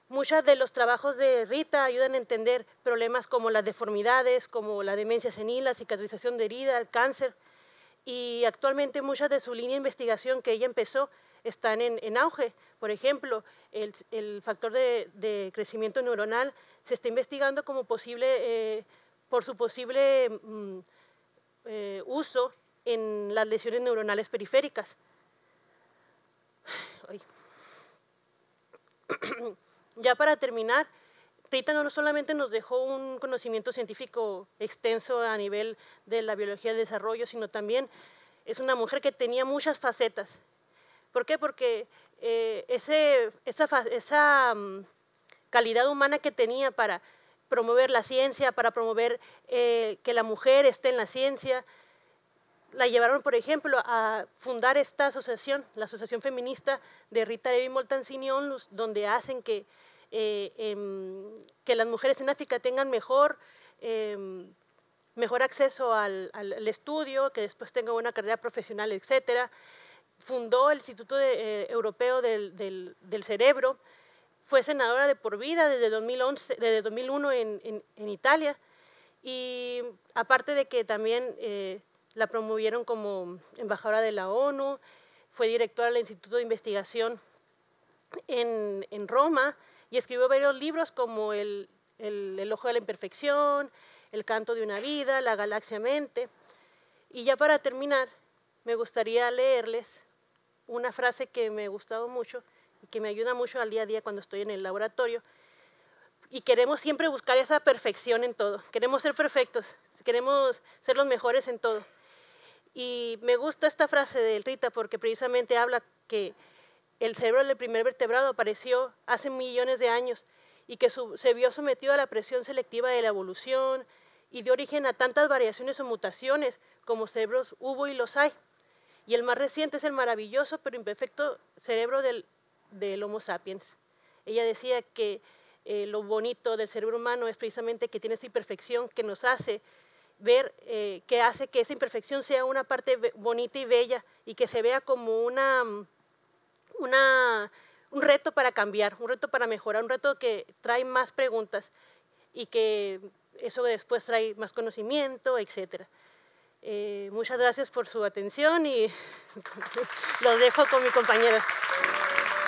Muchos de los trabajos de Rita ayudan a entender problemas como las deformidades, como la demencia senil, la cicatrización de herida, el cáncer. Y actualmente muchas de su línea de investigación que ella empezó están en, auge. Por ejemplo, el, factor de, crecimiento neuronal se está investigando como posible, eh, por su posible... Mm, eh, uso en las lesiones neuronales periféricas. ya para terminar, Rita no solamente nos dejó un conocimiento científico extenso a nivel de la biología del desarrollo, sino también es una mujer que tenía muchas facetas. ¿Por qué? Porque eh, ese, esa mm, calidad humana que tenía para promover la ciencia, para promover eh, que la mujer esté en la ciencia. La llevaron, por ejemplo, a fundar esta asociación, la Asociación Feminista de Rita Levi Moltanzini donde hacen que, eh, em, que las mujeres en África tengan mejor, em, mejor acceso al, estudio, que después tengan una carrera profesional, etc. Fundó el Instituto eh, Europeo del Cerebro, fue senadora de por vida desde, 2001 en, Italia. Y aparte de que también eh, la promovieron como embajadora de la ONU, fue directora del Instituto de Investigación en, Roma y escribió varios libros como el, el, Ojo de la Imperfección, El Canto de una Vida, La Galaxia Mente. Y ya para terminar, me gustaría leerles una frase que me ha gustado mucho, que me ayuda mucho al día a día cuando estoy en el laboratorio. Y queremos siempre buscar esa perfección en todo. Queremos ser perfectos, queremos ser los mejores en todo. Y me gusta esta frase de Rita porque precisamente habla que el cerebro del primer vertebrado apareció hace millones de años y que se vio sometido a la presión selectiva de la evolución y dio origen a tantas variaciones o mutaciones como cerebros hubo y los hay. Y el más reciente es el maravilloso pero imperfecto cerebro del del Homo sapiens. Ella decía que eh, lo bonito del cerebro humano es precisamente que tiene esa imperfección que nos hace ver, eh, que hace que esa imperfección sea una parte bonita y bella y que se vea como una, un reto para cambiar, un reto para mejorar, un reto que trae más preguntas y que eso después trae más conocimiento, etc. Eh, muchas gracias por su atención y los dejo con mi compañera.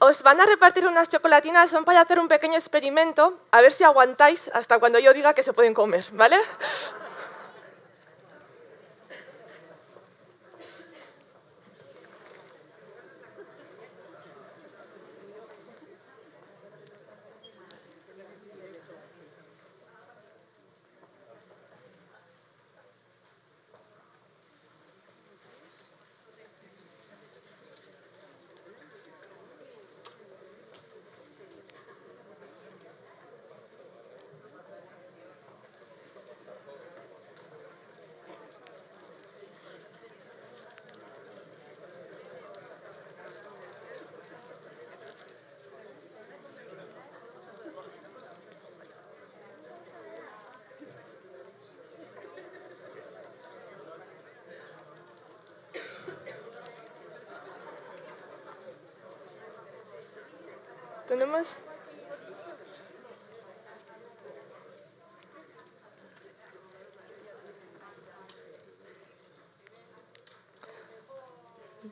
Os van a repartir unas chocolatinas, son para hacer un pequeño experimento, a ver si aguantáis hasta cuando yo diga que se pueden comer, ¿vale?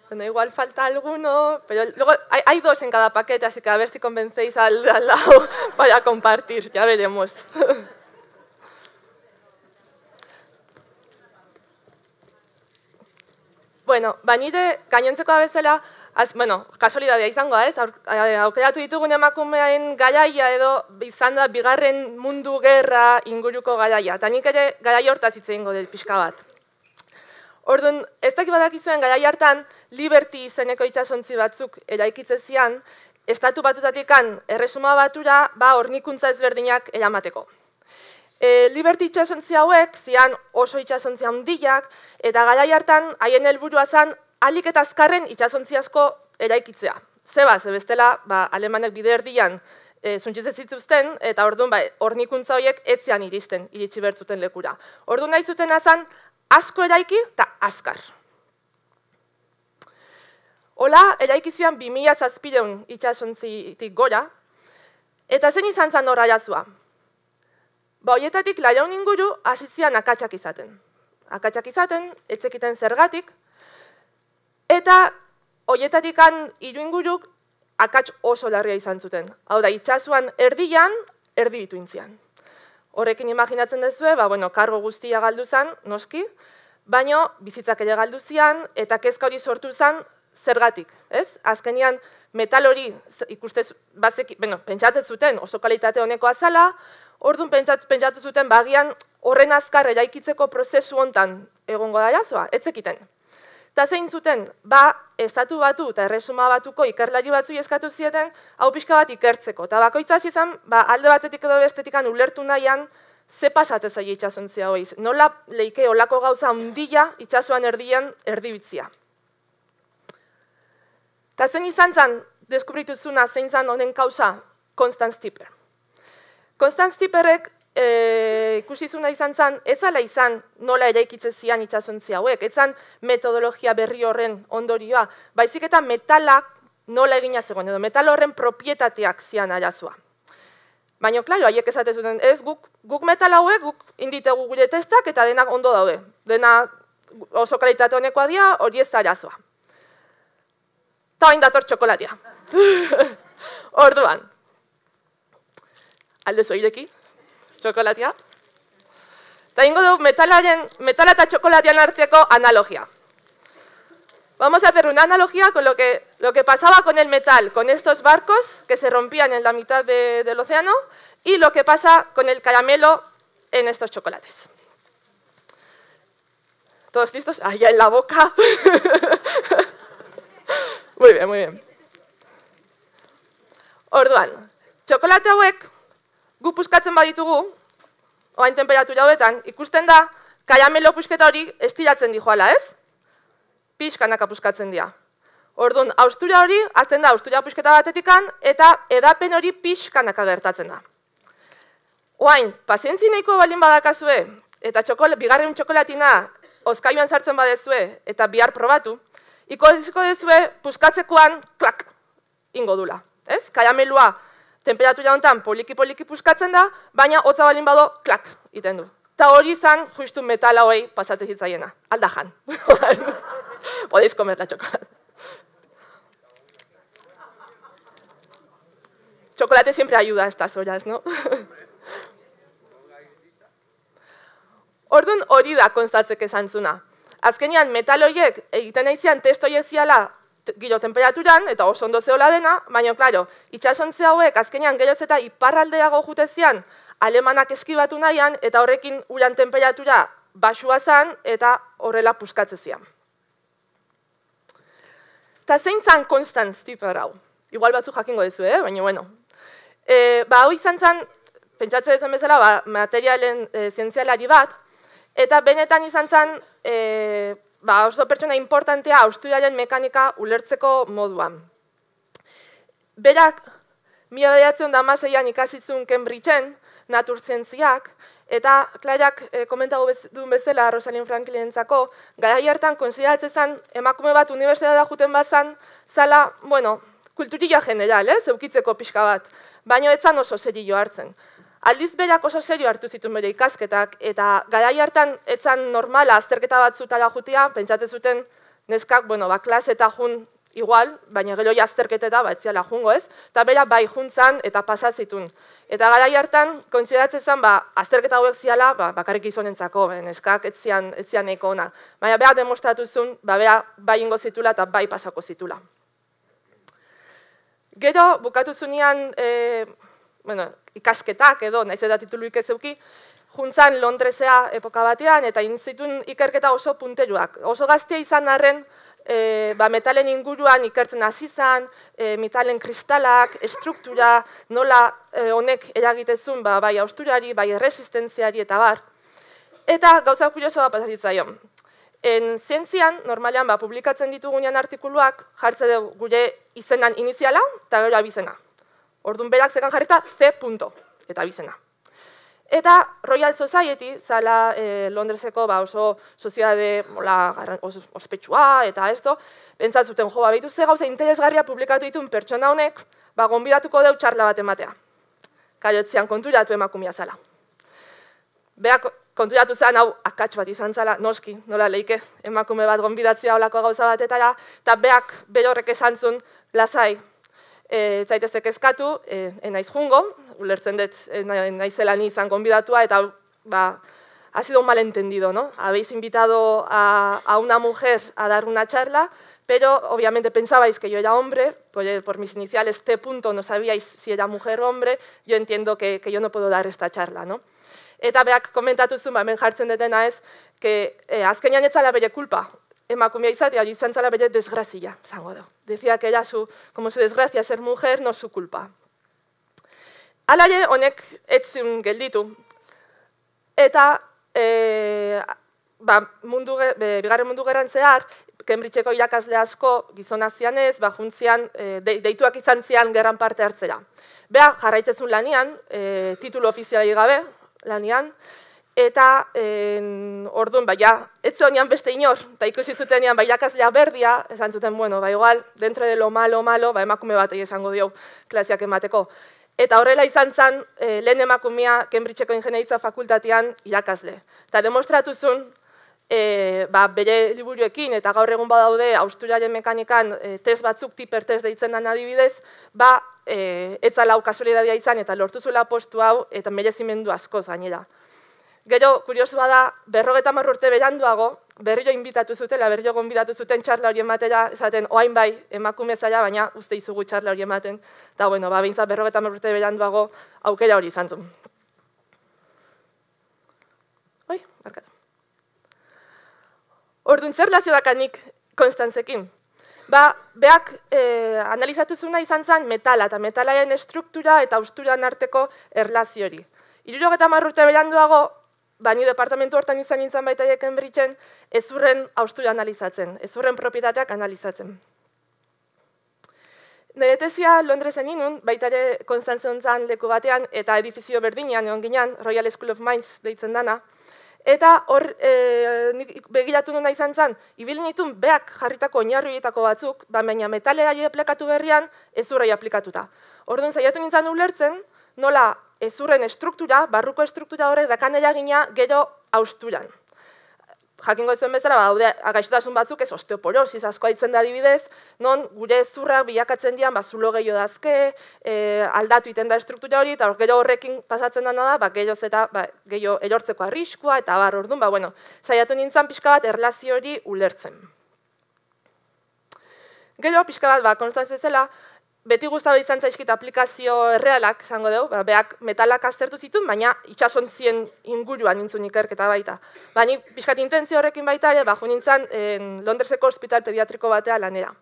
Bueno, igual falta alguno, pero luego hay, hay dos en cada paquete, así que a ver si convencéis al, al lado para compartir, ya veremos. Bueno, bañide, gainontzeko da az, bueno, kasolidadea izango, ez? Eh, aukeratu ditugun emakumeen garaia edo bizanda bigarren mundu gerra inguruko garaia. Eta nik ere garaia hortaz itzen del pixka bat. Orduan, ez dakit badakizuen gara hartan liberty izeneko itxasontzi batzuk eraikitze zian, estatu batutatik kan erresuma batura ba hornikuntza ezberdinak eramateko. E, liberti itxasontzi hauek zian oso itxasontzi handiak eta gara hartan haien helburua zan alik eta azkarren itxasontzi eraikitzea. Zeba, bestela ba, alemanek bide erdian e, zuntzize zituzten, eta orduan, ba, hornikuntza horiek etzean iristen, iritsi bertzuten lekura. Orduan nahi zuten azan, asko eraiki eta askar. Ola, eraiki zian 2000 azpideun itxasuntzitik gora, eta zen izan zan horra jazua. Ba, horietatik lairaun inguru azizian akatsak izaten. Akatsak izaten, etzekiten zergatik, eta horietatik han iru inguruk akats oso larria izan zuten. Hau da, itxasuan erdian, erdibitu intzian. Horrekin imaginatzen dezue, ba, bueno, kargo guztia galdu zen, noski, baino bizitzak ere galdu zian, eta kezka hori sortu zen, zergatik. Ez? Azkenian, metal hori ikustez, bazek, bueno, pentsatzen zuten oso kalitate honeko azala, orduan pentsat, pentsatzen zuten bagian horren azkar eraikitzeko prozesu hontan egongo da jazua, etzekiten, Ta zein zuten, ba, estatu batu eta erresuma batuko ikerlari batzu eskatu zieten, hau pixka bat ikertzeko. Ta bakoitzaz izan, ba, alde batetik edo bestetikan ulertu nahian, ze pasatzen zaila itxasuntzia hoiz. Nola leike olako gauza undila itxasuan erdian erdibitzia. Ta zein izan zan, deskubritu zuna zein zan honen kausa, Konstantz Tipper. Konstantz Tipperrek e, eh, ikusizuna izan zen, ez ala izan nola eraikitzen zian itxasuntzi hauek, ez zan metodologia berri horren ondorioa, baizik eta metalak nola egina zegoen, edo metal horren propietateak zian arazua. Baina, klaro, haiek ezatezuten, ez guk, metal hauek, guk inditegu gure testak eta denak ondo daude. Dena oso kalitate honekoa dia hori ez da arazoa. Ta hain dator Orduan. Alde zoireki. Chocolate. Tengo de du metalaren, metal eta analogía. Vamos a hacer una analogía con lo que, lo que pasaba con el metal, con estos barcos que se rompían en la mitad del océano y lo que pasa con el caramelo en estos chocolates. ¿Todos listos? Allá en la boca. muy bien, muy bien. Orduan, chocolate hueco? gu puskatzen baditugu, oain temperatura horretan, ikusten da, karamelo pusketa hori estiratzen di joala, ez? Piskanaka puskatzen dira. Orduan, austura hori, azten da, austura pusketa batetikan, eta edapen hori piskanaka gertatzen da. Oain, pazientzi nahiko baldin badakazue, eta txokol, bigarren txokolatina oskaioan sartzen badezue, eta bihar probatu, ikodizko dezue puskatzekoan klak ingo dula. Ez? Karamelua temperatura honetan poliki-poliki puskatzen da, baina hotza balin bado, klak, iten du. Ta hori izan, justu metala hoi pasate zitzaiena. Alda jan. Podeiz komer la txokolat. Txokolate siempre ayuda a estas horas, no? Orduan hori da konstatzek zantzuna. Azkenian metal horiek egiten aizian testo giro temperaturan, eta oso ondo zeola dena, baina, klaro, itxasontze hauek azkenean geroz eta iparraldeago jutezian, alemanak eskibatu nahian, eta horrekin uran temperatura basua zan, eta horrela puskatzezian. Eta zein zan Konstantz tiper hau? Igual batzu jakingo dezu, eh? baina, bueno. Eh, ba, hau izan zan, pentsatze dezen bezala, ba, materialen eh, zientzialari bat, eta benetan izan zan, ba, oso pertsona importantea austuialen mekanika ulertzeko moduan. Berak, mila badiatzen da mazeian ikasitzen Cambridgeen, naturzentziak, eta klareak e, komentago bez, duen bezala Rosalin Franklin entzako, gara hiartan konsideratzen emakume bat unibertsia da juten bazan, zala, bueno, kulturila general, eh, zeukitzeko pixka bat, baina zan oso zerio hartzen. Aldiz berak oso serio hartu zituen bere ikasketak, eta garai hartan etzan normala azterketa bat zutara jutia, pentsatzen zuten neskak, bueno, ba, klas eta jun igual, baina gero jazterketeta, bat ziala jungo ez, eta bera bai juntzan eta pasazitun. Eta gara hartan, kontsidatzen zen, ba, azterketa hauek ziala, ba, bakarrik izonentzako, neskak neskak etzian, etzian eko ona. Baina bera demostratu zuen, ba, bera bai ingo zitula eta bai pasako zitula. Gero, bukatu zunean, eh, bueno, ikasketak edo, naiz eta tituluik ez euki, juntzan Londresea epoka batean, eta inzitun ikerketa oso punteruak. Oso gaztia izan arren, eh, ba, metalen inguruan ikertzen azizan, e, eh, metalen kristalak, estruktura, nola eh, honek eragitezun, ba, bai austurari, bai resistentziari eta bar. Eta gauza kuriosu bat pasatitza En zientzian, normalean, ba, publikatzen ditugunean artikuluak, jartze dugu gure izenan iniziala, eta gero abizena. Orduan berak zekan jarrita C. Punto, eta bizena. Eta Royal Society, zala eh, Londreseko ba, oso soziade mola, ospetsua eta esto, pentsat zuten jo, ba, ze gauza interesgarria publikatu ditun pertsona honek, ba, gonbidatuko deu txarla bat ematea. Kaiotzean konturatu emakumea zala. Beak konturatu zen hau akats bat izan zala, noski, nola leike, emakume bat gonbidatzea olako gauza batetara, eta beak berorrek esantzun lazai, lasai, e, eh, zaitezek e, eh, enaiz jungo, ulertzen dut, enaizela eh, ni izan konbidatua, eta ba, ha sido un malentendido, no? Habéis invitado a, una mujer a dar una charla, pero obviamente pensabais que yo era hombre, por, mis iniciales T punto no sabíais si era mujer o hombre, yo entiendo que, yo no puedo dar esta charla, no? Eta beak komentatu zuen, ba, hemen jartzen detena ez, que eh, azkenean ez zala bere kulpa, emakumea izatea izan zala bere desgrazia, zango da. Dezia que era su, como su desgrazia ser mujer, no su culpa. Alare, honek etzun gelditu. Eta, e, ba, mundu, be, bigarren mundu gerran zehar, Cambridgeko irakasle asko gizona zianez, ba, juntzian, eh, deituak izan zian gerran parte hartzera. Bea, jarraitzezun lanian, e, titulu ofiziali gabe, lanian, eta en, orduan, bai, ja, ez zonean beste inor, eta ikusi zutenean, bai, berdia, esan zuten, bueno, bai, igual, dentro de lo malo, malo, bai, emakume bat izango diogu klaseak emateko. Eta horrela izan zen, eh, lehen emakumea, Cambridgeko Ingenieritza Fakultatean, irakasle. Eta demostratu zuen, e, ba, bere liburuekin, eta gaur egun badaude, austuraren mekanikan, eh, test batzuk, tiper test deitzen den adibidez, ba, e, etzala kasualidadia izan, eta lortu zuela postu hau, eta merezimendu asko zainera. Gero, kuriosua da, berrogeta marrurte beranduago, berriro inbitatu zutela, berriro gonbitatu zuten txarla hori ematera, esaten, oain bai, emakume zara, baina uste izugu txarla hori ematen, eta bueno, ba, bintzat berrogeta marrurte beranduago, aukera hori izan zuen. Oi, markatu. Orduan, zer lazio kanik Konstantzekin? Ba, beak eh, analizatu analizatuzuna izan zen metala, eta metalaren estruktura eta austuran arteko erlazio hori. Iruro eta marrurte beranduago, baina departamentu hortan izan nintzen baita eken britzen, ezurren haustu analizatzen, ezurren propietateak analizatzen. Nire tesia Londresen inun, baita ere Konstantzio leku batean eta edifizio berdinean egon ginean, Royal School of Mines deitzen dana, Eta hor e, begiratu nuna izan zen, ibil nitun beak jarritako oinarruietako batzuk, ba, baina metalera aplikatu berrian, ezurrai aplikatuta. Orduan, zaiatu nintzen ulertzen, nola ezurren estruktura, barruko estruktura horrek dakan eragina gero austuran. Jakingo ezen bezala, ba, gaixotasun batzuk ez osteoporosis asko aitzen da dibidez, non gure ezurrak bilakatzen dian, ba, zulo gehiago dazke, e, aldatu iten da estruktura hori, eta gero horrekin pasatzen dena da, ba, gehiago zeta, ba, erortzeko arriskua, eta bar orduan, ba, bueno, saiatu nintzen pixka bat erlazio hori ulertzen. Gero pixka bat, ba, zela, beti guztaba izan zaizkit aplikazio errealak, zango dugu, ba, beak metalak aztertu zituen, baina itxasontzien inguruan nintzun ikerketa baita. Baina, pixkat intentzio horrekin baita ere, baju nintzen en, Londreseko hospital pediatriko batea lanera.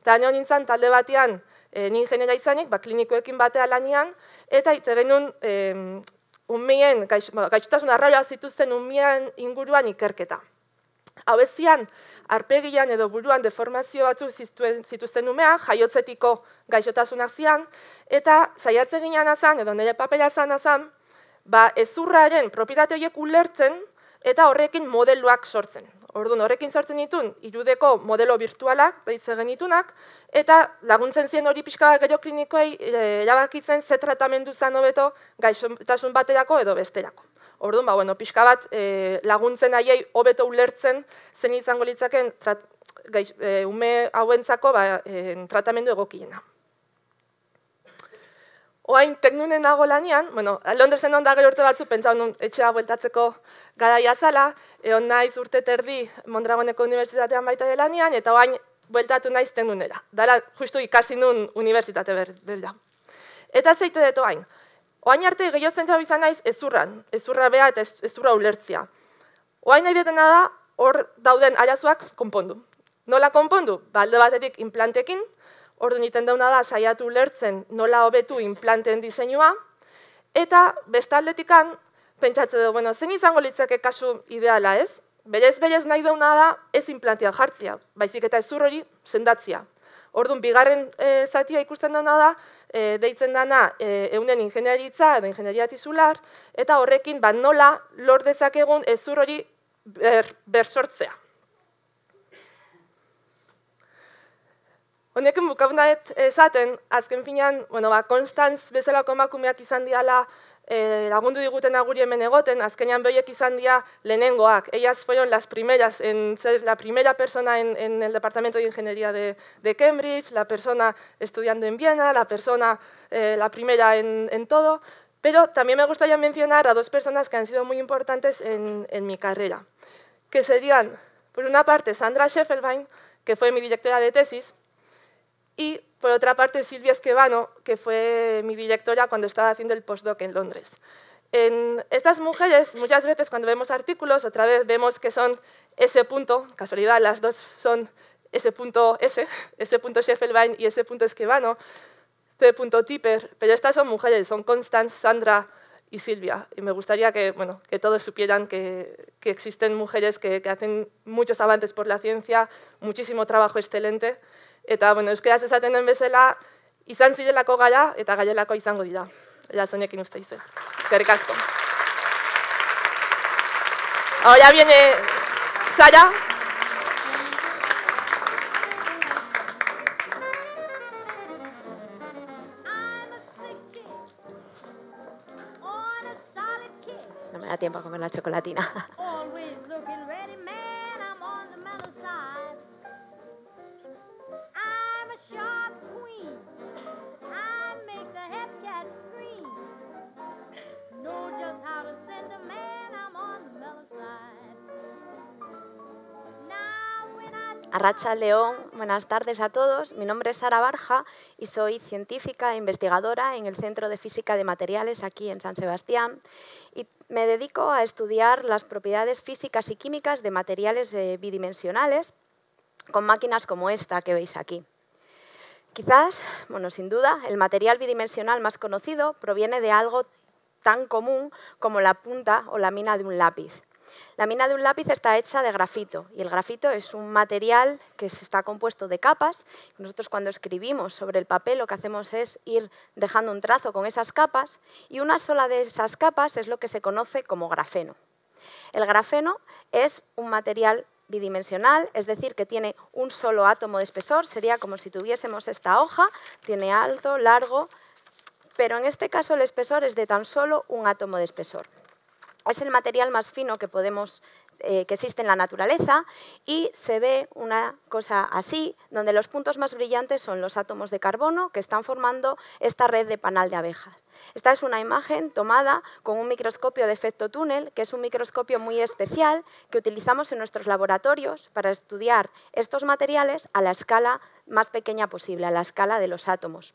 Eta nio talde batean, e, nien genera ba, klinikoekin batea lanean, eta ite genuen umien, gaitxutasun ba, arraioa zituzten umien inguruan ikerketa. Hauezian, arpegian edo buruan deformazio batzu zituzten umea, jaiotzetiko gaixotasunak zian, eta zaiatze ginean azan, edo nire papela azan azan, ba ezurraren propietate horiek ulertzen eta horrekin modeluak sortzen. Orduan horrekin sortzen ditun irudeko modelo virtualak, egin ditunak, eta laguntzen zien hori pixka gero klinikoa eh, erabakitzen ze tratamendu zan hobeto gaixotasun baterako edo besterako. Orduan, ba, bueno, pixka bat e, laguntzen haiei hobeto ulertzen zen izango litzaken eh, ume hauentzako ba, e, tratamendu egokiena. Oain, teknunen nago lanian, bueno, Londresen onda gero batzu, pentsa honun etxea bueltatzeko gara jazala, egon naiz urte terdi Mondragoneko Unibertsitatean baita de lanian, eta oain, bueltatu naiz teknunera. Dara, justu ikasi nun unibertsitate berda. Eta zeite deto oain, Oain arte gehiago zentzau izan naiz ezurran, ezurra beha eta ezurra ulertzia. Oain nahi detena da, hor dauden arazoak konpondu. Nola konpondu? Balde batetik implantekin, hor du niten dauna da, saiatu ulertzen nola hobetu implanten diseinua, eta bestaldetikan, pentsatze dugu, bueno, zen izango litzake kasu ideala ez? Berez, berez nahi dauna da, ez implantea jartzia, baizik eta ezur sendatzia. Orduan, bigarren eh, zatia ikusten dauna da, e, deitzen dana e, eunen ingenieritza edo tizular eta horrekin ba, nola lor dezakegun ezur hori ber, bersortzea. Honekin bukabunaet esaten, azken finean, bueno, ba, Konstantz bezalako emakumeak izan diala, eh, lagundu diguten aguri hemen egoten, azkenean behiek izan dira Ellas fueron las primeras, en ser la primera persona en, el Departamento de Ingeniería de, Cambridge, la persona estudiando en Viena, la persona, eh, la primera en, todo, pero también me gustaría mencionar a dos personas que han sido muy importantes en, en mi carrera, que serían, por una parte, Sandra Scheffelbein, que fue mi directora de tesis, y por otra parte, Silvia Esquivano, que fue mi directora cuando estaba haciendo el postdoc en Londres. En estas mujeres, muchas veces cuando vemos artículos, otra vez vemos que son ese punto, casualidad, las dos son ese punto S, ese punto Scheffelbein y ese punto Esquivano, punto Tipper, pero estas son mujeres, son Constance, Sandra y Silvia. Y me gustaría que, bueno, que todos supieran que, que existen mujeres que, que hacen muchos avances por la ciencia, muchísimo trabajo excelente Eta, bueno, la esaten den bezala, izan zirelako gara eta gailelako izango dira. Eta zonekin uste izen. es asko. Ahora viene Sara. No me da tiempo a comer la chocolatina. Arracha León, buenas tardes a todos. Mi nombre es Sara Barja y soy científica e investigadora en el Centro de Física de Materiales aquí en San Sebastián y me dedico a estudiar las propiedades físicas y químicas de materiales eh, bidimensionales con máquinas como esta que veis aquí. Quizás, bueno, sin duda, el material bidimensional más conocido proviene de algo tan común como la punta o la mina de un lápiz. La mina de un lápiz está hecha de grafito y el grafito es un material que está compuesto de capas. Nosotros cuando escribimos sobre el papel lo que hacemos es ir dejando un trazo con esas capas y una sola de esas capas es lo que se conoce como grafeno. El grafeno es un material bidimensional, es decir, que tiene un solo átomo de espesor, sería como si tuviésemos esta hoja, tiene alto, largo, pero en este caso el espesor es de tan solo un átomo de espesor es el material más fino que podemos eh, que existe en la naturaleza y se ve una cosa así, donde los puntos más brillantes son los átomos de carbono que están formando esta red de panal de abejas. Esta es una imagen tomada con un microscopio de efecto túnel, que es un microscopio muy especial que utilizamos en nuestros laboratorios para estudiar estos materiales a la escala más pequeña posible, a la escala de los átomos.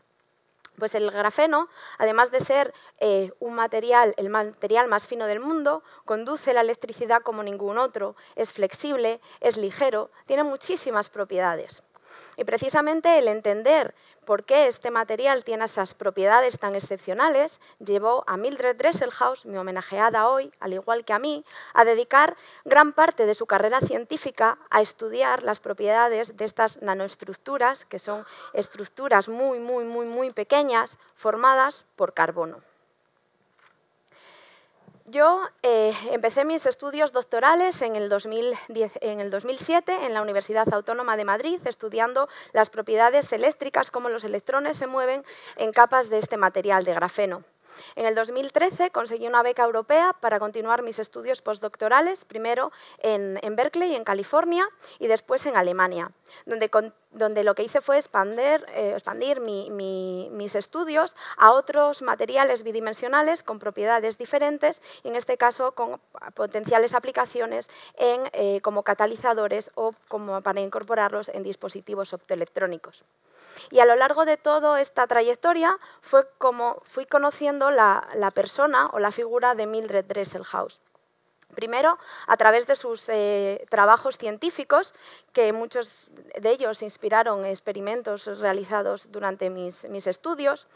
Pues el grafeno, además de ser eh, un material, el material más fino del mundo, conduce la electricidad como ningún otro, es flexible, es ligero, tiene muchísimas propiedades. Y precisamente el entender por qué este material tiene esas propiedades tan excepcionales llevó a Mildred Dresselhaus, mi homenajeada hoy, al igual que a mí, a dedicar gran parte de su carrera científica a estudiar las propiedades de estas nanoestructuras, que son estructuras muy, muy, muy, muy pequeñas formadas por carbono. Yo eh, empecé mis estudios doctorales en el, 2010, 2007 en la Universidad Autónoma de Madrid, estudiando las propiedades eléctricas, cómo los electrones se mueven en capas de este material de grafeno. En el 2013 conseguí una beca europea para continuar mis estudios postdoctorales, primero en, Berkeley, en California, y después en Alemania, donde donde lo que hice fue eh, expandir, expandir mis estudios a otros materiales bidimensionales con propiedades diferentes, en este caso con potenciales aplicaciones eh, como catalizadores o como para incorporarlos en dispositivos optoelectrónicos. Y a lo largo de toda esta trayectoria fue como fui conociendo la persona o la figura de Mildred Dresselhaus. Primero, a través de sus eh, trabajos científicos, que muchos de ellos inspiraron experimentos realizados durante mis, mis estudios,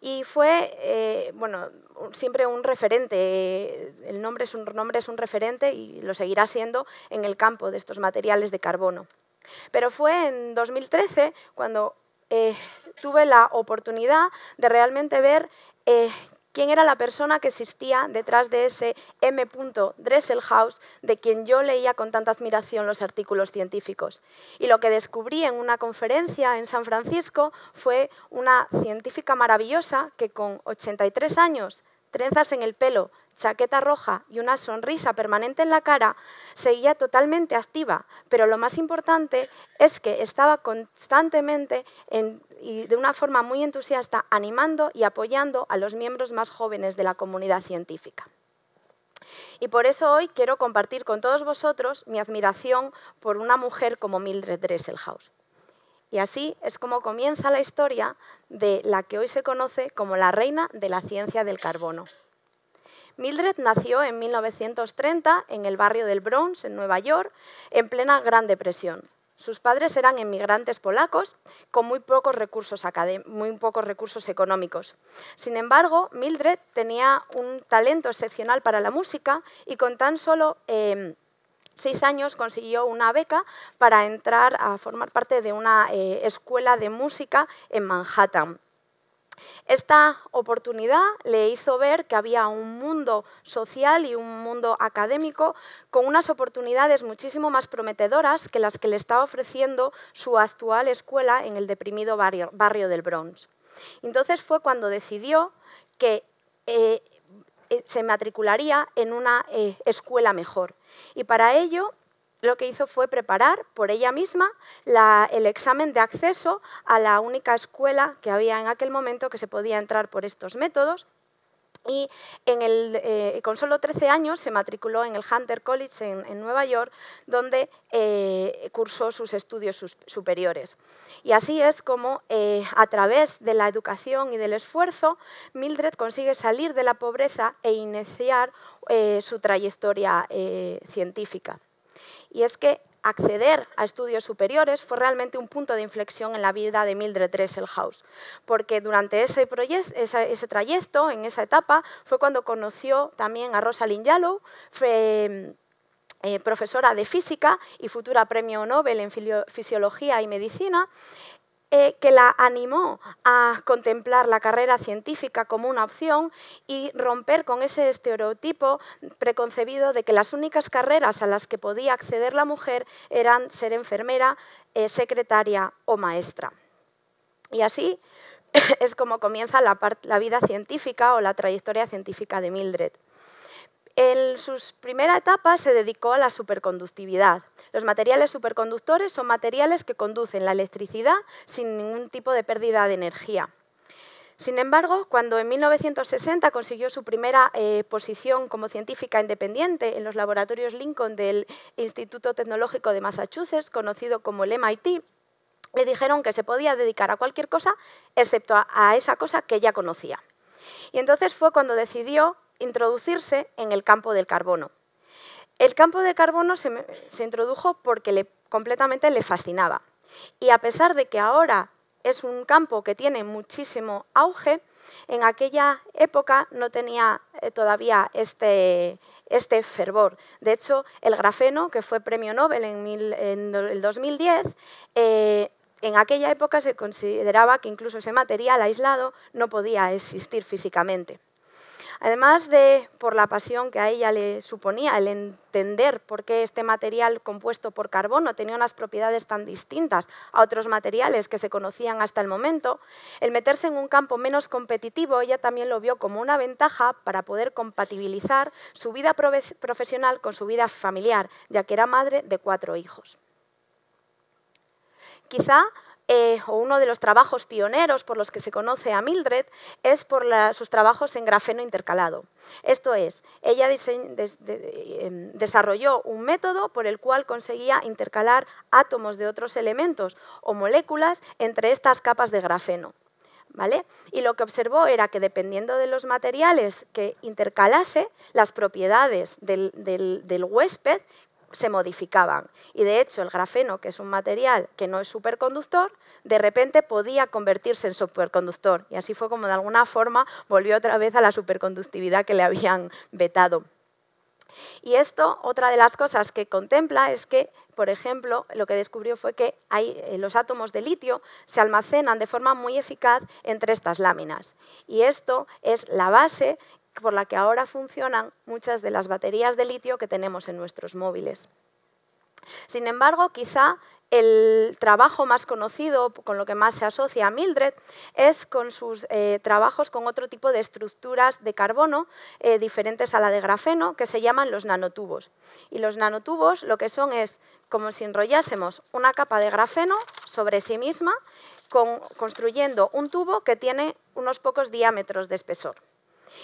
y fue eh, bueno, siempre un referente, eh, el nombre es un, nombre es un referente y lo seguirá siendo en el campo de estos materiales de carbono. Pero fue en 2013 cuando tuve la oportunidad de realmente ver eh, quién era la persona que existía detrás de ese M. Dresselhaus, de quien yo leía con tanta admiración los artículos científicos. Y lo que descubrí en una conferencia en San Francisco fue una científica maravillosa que con 83 años, trenzas en el pelo, chaqueta roja y una sonrisa permanente en la cara, seguía totalmente activa, pero lo más importante es que estaba constantemente en y de una forma muy entusiasta animando y apoyando a los miembros más jóvenes de la comunidad científica. Y por eso hoy quiero compartir con todos vosotros mi admiración por una mujer como Mildred Dresselhaus. Y así es como comienza la historia de la que hoy se conoce como la reina de la ciencia del carbono. Mildred nació en 1930 en el barrio del Bronx, en Nueva York, en plena Gran Depresión. Sus padres eran inmigrantes polacos con muy pocos recursos, muy pocos recursos económicos. Sin embargo, Mildred tenía un talento excepcional para la música y con tan solo em, seis años consiguió una beca para entrar a formar parte de una eh, escuela de música en Manhattan. Esta oportunidad le hizo ver que había un mundo social y un mundo académico con unas oportunidades muchísimo más prometedoras que las que le estaba ofreciendo su actual escuela en el deprimido barrio, del Bronx. Entonces fue cuando decidió que eh, eh, se matricularía en una eh, escuela mejor. Y para ello lo que hizo fue preparar por ella misma el examen de acceso a la única escuela que había en aquel momento que se podía entrar por estos métodos. Y eh, con solo 13 años se matriculó en el Hunter College en, Nueva York, donde eh, cursó sus estudios superiores. Y así es como, eh, a través de la educación y del esfuerzo, Mildred consigue salir de la pobreza e iniciar su trayectoria científica y es que acceder a estudios superiores fue realmente un punto de inflexión en la vida de Mildred Dresselhaus, porque durante ese, trayecto, en esa etapa, fue cuando conoció también a Rosalind Yalow, mm, eh, profesora de física y futura premio Nobel en fisiología y medicina, eh, que la animó a contemplar la carrera científica como una opción y romper con ese estereotipo preconcebido de que las únicas carreras a las que podía acceder la mujer eran ser enfermera, eh, secretaria o maestra. Y así es como comienza la vida científica o la trayectoria científica de Mildred. En su primera etapa se dedicó a la superconductividad. Los materiales superconductores son materiales que conducen la electricidad sin ningún tipo de pérdida de energía. Sin embargo, cuando en 1960 consiguió su primera eh, posición como científica independiente en los laboratorios Lincoln del Instituto Tecnológico de Massachusetts, conocido como el MIT, le dijeron que se podía dedicar a cualquier cosa excepto a, esa cosa que ella conocía. Y entonces fue cuando decidió introducirse en el campo del carbono. El campo del carbono se, introdujo porque completamente le fascinaba. Y a pesar de que ahora es un campo que tiene muchísimo auge, en aquella época no tenía eh, todavía este, este, fervor. De hecho, el grafeno, que fue premio Nobel en, el 2010, eh, en aquella época se consideraba que incluso ese material aislado no podía existir físicamente. Además de por la pasión que a ella le suponía el entender por qué este material compuesto por carbono tenía unas propiedades tan distintas a otros materiales que se conocían hasta el momento, el meterse en un campo menos competitivo ella también lo vio como una ventaja para poder compatibilizar su vida profesional con su vida familiar, ya que era madre de cuatro hijos. Quizá eh, o uno de los trabajos pioneros por los que se conoce a Mildred, es por sus trabajos en grafeno intercalado. Esto es, ella eh, em, desarrolló un método por el cual conseguía intercalar átomos de otros elementos o moléculas entre estas capas de grafeno. ¿Vale? Y lo que observó era que dependiendo de los materiales que intercalase, las propiedades del huésped se modificaban. Y de hecho el grafeno, que es un material que no es superconductor, de repente podía convertirse en superconductor. Y así fue como de alguna forma volvió otra vez a la superconductividad que le habían vetado. Y esto, otra de las cosas que contempla es que por ejemplo, lo que descubrió fue que eh, los átomos de litio se almacenan de forma muy eficaz entre estas láminas. Y esto es la base por la que ahora funcionan muchas de las baterías de litio que tenemos en nuestros móviles. Sin embargo, quizá el trabajo más conocido, con lo que más se asocia a Mildred, es con sus eh, trabajos con otro tipo de estructuras de carbono eh, diferentes a la de grafeno, que se llaman los nanotubos. Y los nanotubos lo que son es como si enrollásemos una capa de grafeno sobre sí misma, construyendo un tubo que tiene unos pocos diámetros de espesor.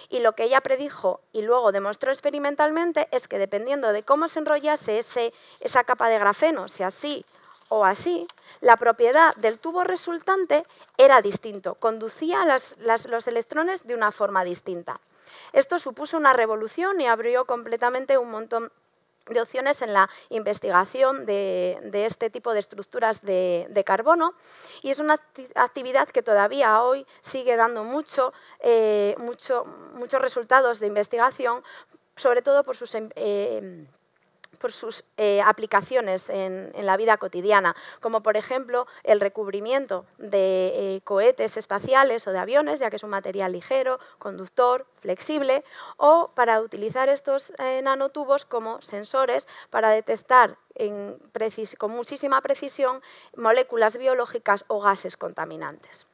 Y lo que ella predijo y luego demostró experimentalmente es que dependiendo de cómo se enrollase esa capa de grafeno, si así o así, la propiedad del tubo resultante era distinto, conducía los electrones de una forma distinta. Esto supuso una revolución y abrió completamente un montón de opciones en la investigación de, este tipo de estructuras de, carbono y es una actividad que todavía hoy sigue dando eh, mucho, muchos resultados de investigación, sobre todo por sus... Em, eh, por sus eh, aplicaciones en, la vida cotidiana, como por ejemplo el recubrimiento de eh, cohetes espaciales o de aviones, ya que es un material ligero, conductor, flexible, o para utilizar estos eh, nanotubos como sensores para detectar con muchísima precisión moléculas biológicas o gases contaminantes.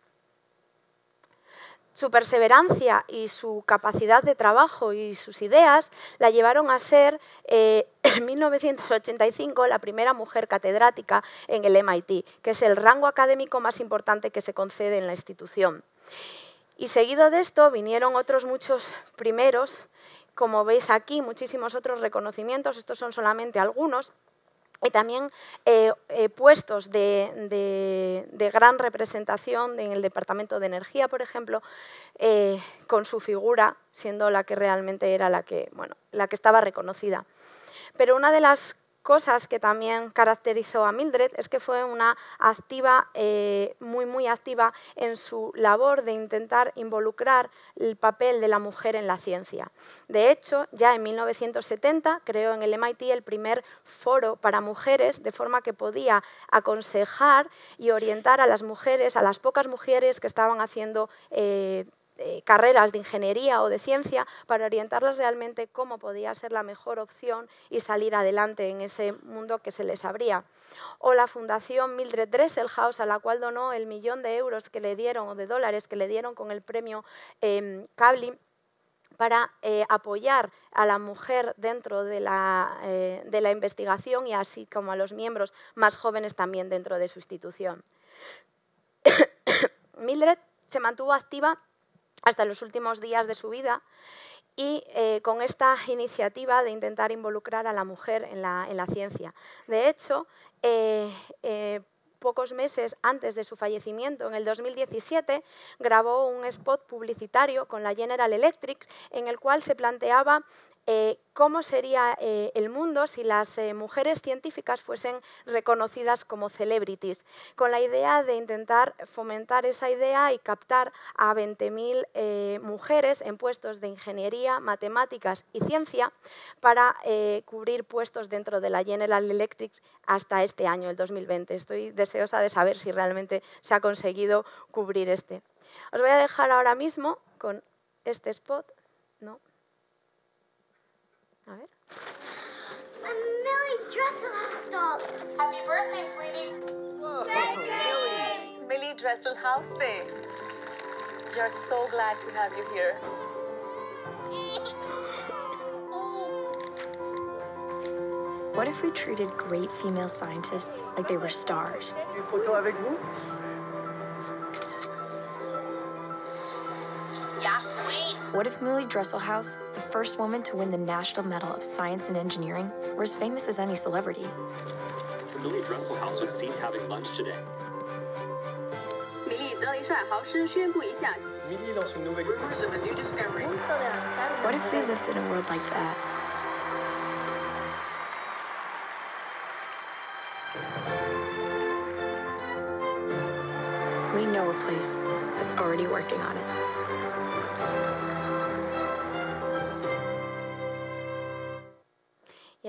Su perseverancia y su capacidad de trabajo y sus ideas la llevaron a ser, eh, en 1985, la primera mujer catedrática en el MIT, que es el rango académico más importante que se concede en la institución. Y seguido de esto vinieron otros muchos primeros, como veis aquí, muchísimos otros reconocimientos, estos son solamente algunos, y también eh, eh, puestos de, gran representación en el Departamento de Energía, por ejemplo, eh, con su figura siendo la que realmente era la que, bueno, la que estaba reconocida. Pero una de las cosas que también caracterizó a Mildred es que fue una activa, eh, muy, muy activa en su labor de intentar involucrar el papel de la mujer en la ciencia. De hecho, ya en 1970 creó en el MIT el primer foro para mujeres, de forma que podía aconsejar y orientar a las mujeres, a las pocas mujeres que estaban haciendo eh, carreras de ingeniería o de ciencia para orientarlas realmente cómo podía ser la mejor opción y salir adelante en ese mundo que se les abría. O la Fundación Mildred Dresselhaus, a la cual donó el millón de euros que le dieron o de dólares que le dieron con el premio em, eh, para apoyar a la mujer dentro de la, eh, de la investigación y así como a los miembros más jóvenes también dentro de su institución. Mildred se mantuvo activa hasta los últimos días de su vida y eh, con esta iniciativa de intentar involucrar a la mujer en la, ciencia. De hecho, eh, eh, pocos meses antes de su fallecimiento, en el 2017, grabó un spot publicitario con la General Electric en el cual se planteaba eh, cómo sería eh, el mundo si las eh, mujeres científicas fuesen reconocidas como celebrities, con la idea de intentar fomentar esa idea y captar a 20.000 mujeres en puestos de ingeniería, matemáticas y ciencia para cubrir puestos dentro de la General Electric hasta este año, el 2020. Estoy deseosa de saber si realmente se ha conseguido cubrir este. Os voy a dejar ahora mismo con este spot. ¿no? A ver. i Millie Dresselhaus Happy birthday, sweetie. Oh, Millie. Dresselhaus, say. We are so glad to have you here. What if we treated great female scientists like they were stars? What if Millie Dresselhaus, the first woman to win the National Medal of Science and Engineering, were as famous as any celebrity? Millie Dresselhaus was seen having lunch today. What if we lived in a world like that? We know a place that's already working on it.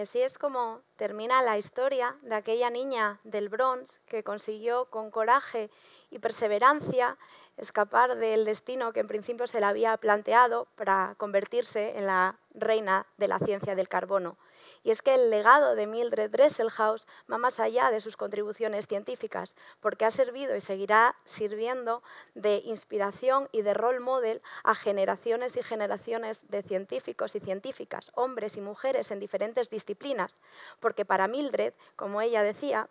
así es como termina la historia de aquella niña del Bronx que consiguió con coraje y perseverancia escapar del destino que en principio se le había planteado para convertirse en la reina de la ciencia del carbono. Y es que el legado de Mildred Dresselhaus va más allá de sus contribuciones científicas, porque ha servido y seguirá sirviendo de inspiración y de role model a generaciones y generaciones de científicos y científicas, hombres y mujeres en diferentes disciplinas, porque para Mildred, como ella decía,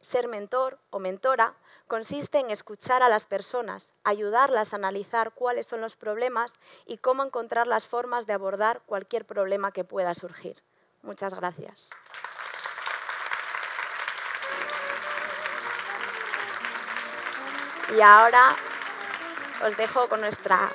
ser mentor o mentora consiste en escuchar a las personas, ayudarlas a analizar cuáles son los problemas y cómo encontrar las formas de abordar cualquier problema que pueda surgir. Muchas gracias. Y ahora os dejo con nuestra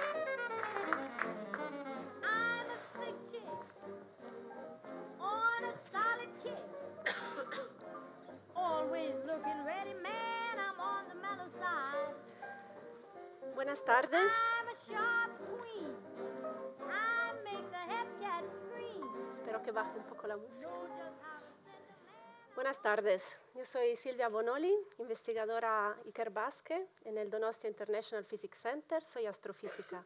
buenas tardes. Yo soy Silvia Bonoli, investigadora Iker Basque en el Donostia International Physics Center. Soy astrofísica.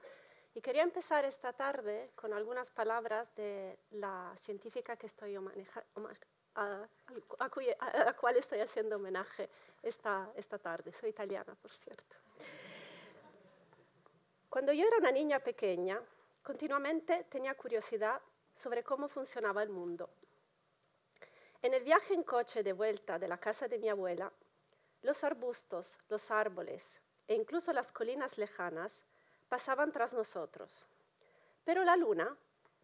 Y quería empezar esta tarde con algunas palabras de la científica que estoy a, la cual estoy haciendo homenaje esta, esta tarde. Soy italiana, por cierto. Cuando yo era una niña pequeña, continuamente tenía curiosidad sobre cómo funcionaba el mundo en el viaje en coche de vuelta de la casa de mi abuela, los arbustos, los árboles e incluso las colinas lejanas pasaban tras nosotros, pero la luna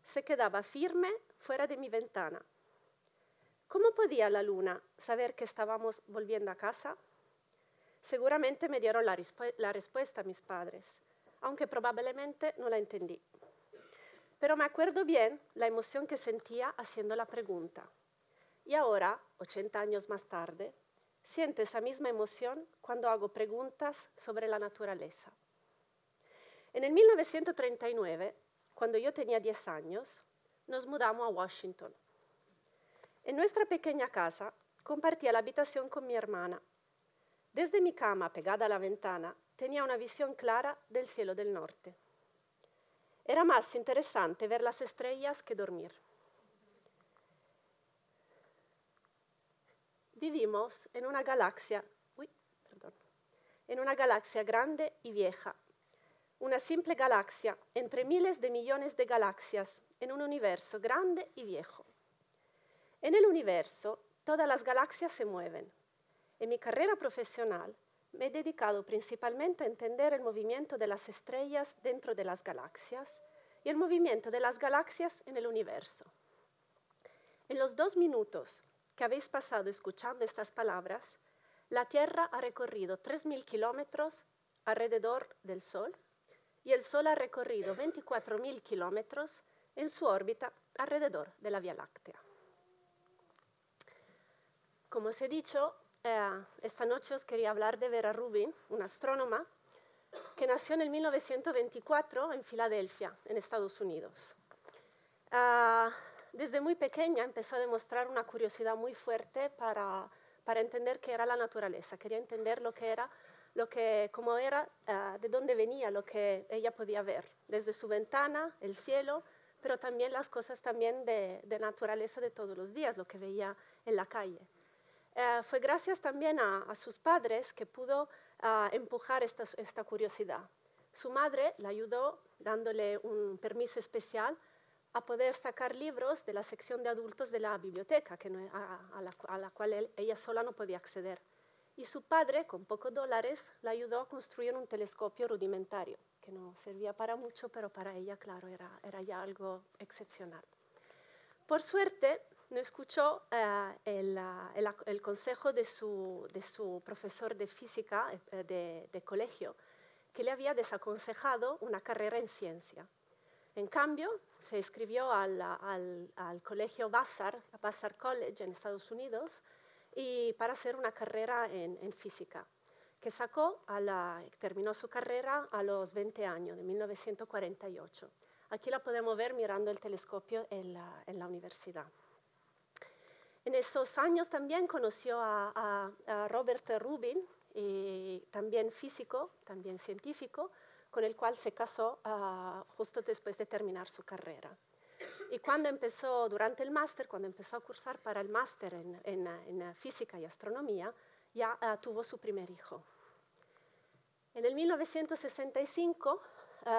se quedaba firme fuera de mi ventana. ¿Cómo podía la luna saber que estábamos volviendo a casa? Seguramente me dieron la, la respuesta mis padres, aunque probablemente no la entendí. Pero me acuerdo bien la emoción que sentía haciendo la pregunta. Y ahora, 80 años más tarde, siento esa misma emoción cuando hago preguntas sobre la naturaleza. En el 1939, cuando yo tenía 10 años, nos mudamos a Washington. En nuestra pequeña casa compartía la habitación con mi hermana. Desde mi cama, pegada a la ventana, tenía una visión clara del cielo del norte. Era más interesante ver las estrellas que dormir. Vivimos en una galaxia, en una galaxia grande y vieja. Una simple galaxia entre miles de millones de galaxias en un universo grande y viejo. En el universo todas las galaxias se mueven. En mi carrera profesional me he dedicado principalmente a entender el movimiento de las estrellas dentro de las galaxias y el movimiento de las galaxias en el universo. En los dos minutos que habéis pasado escuchando estas palabras, la Tierra ha recorrido 3.000 kilómetros alrededor del Sol y el Sol ha recorrido 24.000 kilómetros en su órbita alrededor de la Vía Láctea. Como os he dicho, eh, esta noche os quería hablar de Vera Rubin, una astrónoma que nació en el 1924 en Filadelfia, en Estados Unidos. Ah, desde muy pequeña empezó a demostrar una curiosidad muy fuerte para, entender qué era la naturaleza. Quería entender lo que era, lo que, cómo era, ah, de dónde venía lo que ella podía ver, desde su ventana, el cielo, pero también las cosas también de, naturaleza de todos los días, lo que veía en la calle. Eh, fue gracias también a, sus padres que pudo ah, empujar esta curiosidad. Su madre la ayudó dándole un permiso especial a poder sacar libros de la sección de adultos de la biblioteca, a, la, cual ella sola no podía acceder. Y su padre, con pocos dólares, la ayudó a construir un telescopio rudimentario, que no servía para mucho, pero para ella, claro, era, ya algo excepcional. Por suerte, no escuchó eh, el, consejo de su, profesor de física eh, de colegio, que le había desaconsejado una carrera en ciencia. En cambio, se inscribió al, al, colegio Vassar, Vassar College en Estados Unidos, y para hacer una carrera en, en física, que sacó terminó su carrera a los 20 años, de 1948. Aquí la podemos ver mirando el telescopio en la, universidad. En esos años también conoció a, a, a Robert Rubin, y también físico, también científico, con el cual se casó ah, justo después de terminar su carrera. Y cuando empezó, durante el máster, cuando empezó a cursar para el máster en, ah, física y astronomía, ya ah, tuvo su primer hijo. En el 1965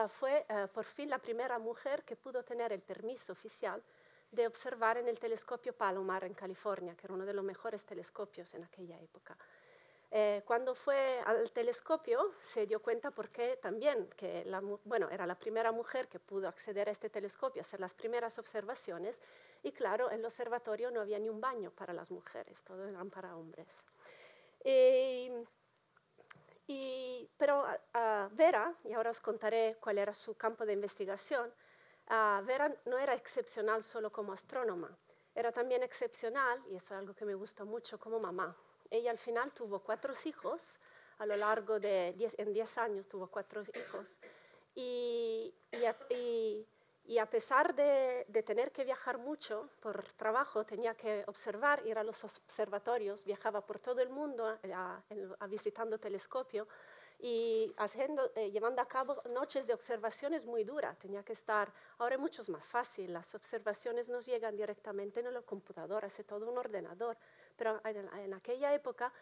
fue por fin la primera mujer que pudo tener el permiso oficial de observar en el telescopio Palomar en California, que era uno de los mejores telescopios en aquella época. Eh, cuando fue al telescopio se dio cuenta porque también que bueno, era la primera mujer que pudo acceder a este telescopio, hacer las primeras observaciones y claro, en el observatorio no había ni un baño para las mujeres, todo eran para hombres. y, pero Vera, y ahora os contaré cuál era su campo de investigación, Vera no era excepcional solo como astrónoma, era también excepcional, y eso es algo que me gusta mucho, como mamá. Ella al final tuvo cuatro hijos, a lo largo de diez, en 10 años tuvo cuatro hijos. Y, a, pesar de, tener que viajar mucho por trabajo, tenía que observar, ir a los observatorios, viajaba por todo el mundo visitando telescopio y eh, llevando a cabo noches de observaciones muy duras. Tenía que estar, ahora es mucho más fácil, las observaciones nos llegan directamente en el computador, hace todo un ordenador pero en, aquella época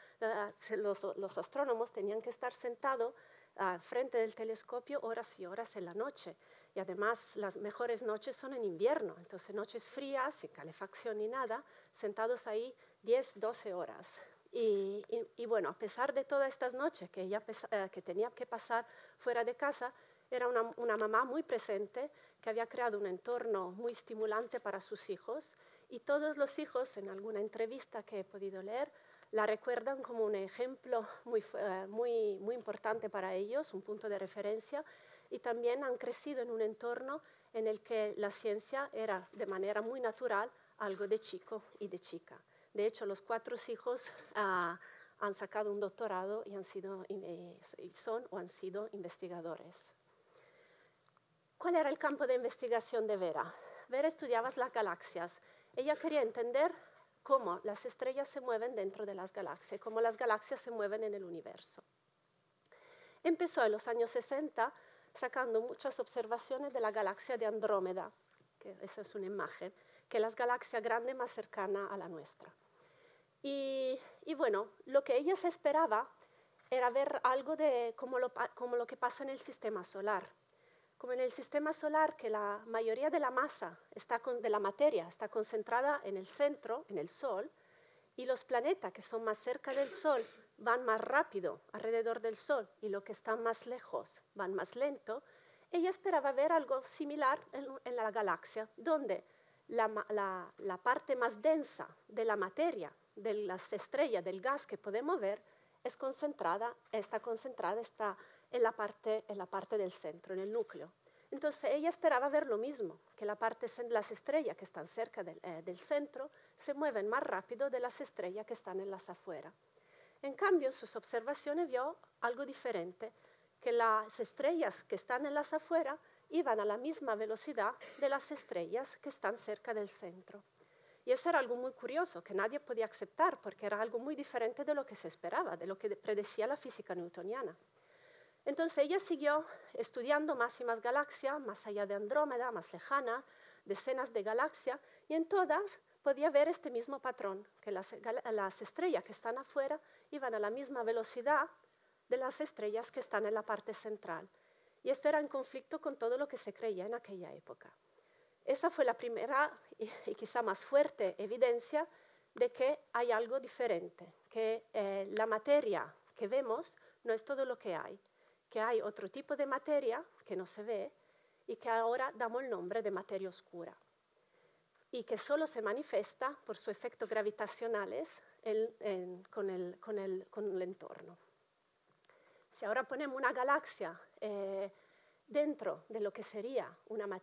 los, astrónomos tenían que estar sentados al frente del telescopio horas y horas en la noche. Y además las mejores noches son en invierno, entonces noches frías, sin calefacción ni nada, sentados ahí 10, 12 horas. Y, bueno, a pesar de todas estas noches que, ella eh, que tenía que pasar fuera de casa, era una mamá muy presente que había creado un entorno muy estimulante para sus hijos y todos los hijos, en alguna entrevista que he podido leer, la recuerdan como un ejemplo muy, eh, muy, muy importante para ellos, un punto de referencia, y también han crecido en un entorno en el que la ciencia era de manera muy natural algo de chico y de chica. De hecho, los cuatro hijos ah, han sacado un doctorado y, han sido, eh, y son o han sido investigadores. ¿Cuál era el campo de investigación de Vera? Vera estudiaba las galaxias ella quería entender cómo las estrellas se mueven dentro de las galaxias, cómo las galaxias se mueven en el universo. Empezó en los años 60 sacando muchas observaciones de la galaxia de Andrómeda, que esa es una imagen, que es la galaxia grande más cercana a la nuestra. Y, bueno, lo que ella se esperaba era ver algo de como lo que pasa en el sistema solar, como en el sistema solar, que la mayoría de la masa está de la materia está concentrada en el centro, en el Sol, y los planetas que son más cerca del Sol van más rápido alrededor del Sol y los que están más lejos van más lento, ella esperaba ver algo similar en, la galaxia, donde la, parte más densa de la materia, de las estrellas, del gas que podemos ver, es concentrada, está concentrada, está en la parte, del centro, en el núcleo. Entonces ella esperaba ver lo mismo, que la parte, las estrellas que están cerca eh, del, centro se mueven más rápido de las estrellas que están en las afuera. En cambio, en sus observaciones vio algo diferente, que las estrellas que están en las afueras iban a la misma velocidad de las estrellas que están cerca del centro. Y eso era algo muy curioso, que nadie podía aceptar, porque era algo muy diferente de lo que se esperaba, de lo que predecía la física newtoniana. Entonces ella siguió estudiando más y más galaxias, más allá de Andrómeda, más lejana, decenas de galaxias, y en todas podía ver este mismo patrón, que las, estrellas que están afuera iban a la misma velocidad de las estrellas que están en la parte central. Y esto era en conflicto con todo lo que se creía en aquella época. Esa fue la primera y, quizá más fuerte evidencia de que hay algo diferente, que eh, la materia que vemos no es todo lo que hay que hay otro tipo de materia que no se ve y que ahora damos el nombre de materia oscura y que solo se manifiesta por sus efectos gravitacionales con, el, entorno. Si ahora ponemos una galaxia eh, dentro de lo que sería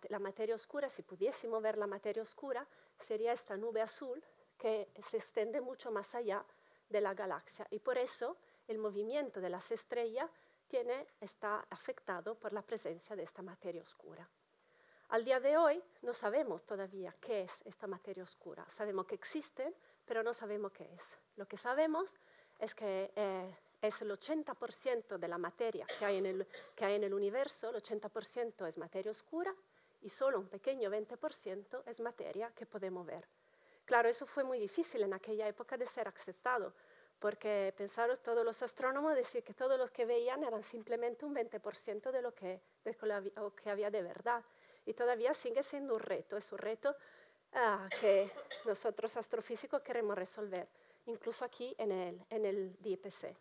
la materia oscura, si pudiésemos ver la materia oscura, sería esta nube azul que se extiende mucho más allá de la galaxia. Y por eso el movimiento de las estrellas está afectado por la presencia de esta materia oscura. Al día de hoy no sabemos todavía qué es esta materia oscura. Sabemos que existe, pero no sabemos qué es. Lo que sabemos es que eh, es el 80% de la materia que hay en el universo, el 80% es materia oscura y solo un pequeño 20% es materia que podemos ver. Claro, eso fue muy difícil en aquella época de ser aceptado, porque pensaros todos los astrónomos, decir que todos los que veían eran simplemente un 20% de lo que, que había de verdad. Y todavía sigue siendo un reto, es un reto ah, que nosotros astrofísicos queremos resolver, incluso aquí en el, en DPC.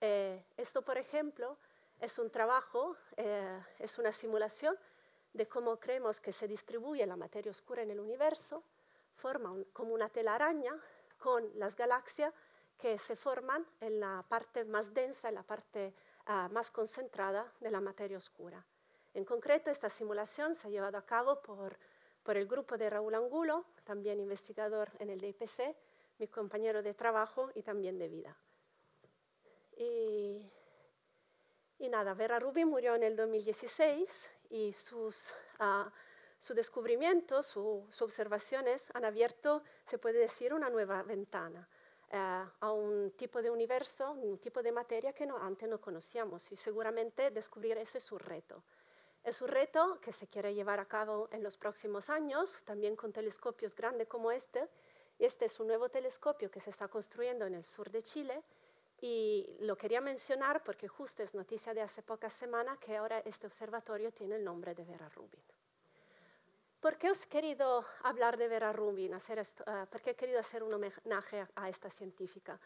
Eh, esto, por ejemplo, es un trabajo, eh, es una simulación de cómo creemos que se distribuye la materia oscura en el universo, forma como una telaraña con las galaxias que se forman en la parte más densa, en la parte ah, más concentrada de la materia oscura. En concreto, esta simulación se ha llevado a cabo por, por el grupo de Raúl Angulo, también investigador en el DIPC, mi compañero de trabajo y también de vida. Y, nada, Vera Rubin murió en el 2016 y sus... Ah, su descubrimiento, sus observaciones han abierto, se puede decir, una nueva ventana eh, a un tipo de universo, un tipo de materia que antes no conocíamos y seguramente descubrir eso es un reto. Es un reto que se quiere llevar a cabo en los próximos años, también con telescopios grandes como este. Este es un nuevo telescopio que se está construyendo en el sur de Chile y lo quería mencionar porque justo es noticia de hace pocas semanas que ahora este observatorio tiene el nombre de Vera Rubin. ¿Por qué os he querido hablar de Vera Rubin? Hacer ah, ¿Por qué he querido hacer un homenaje a, esta científica?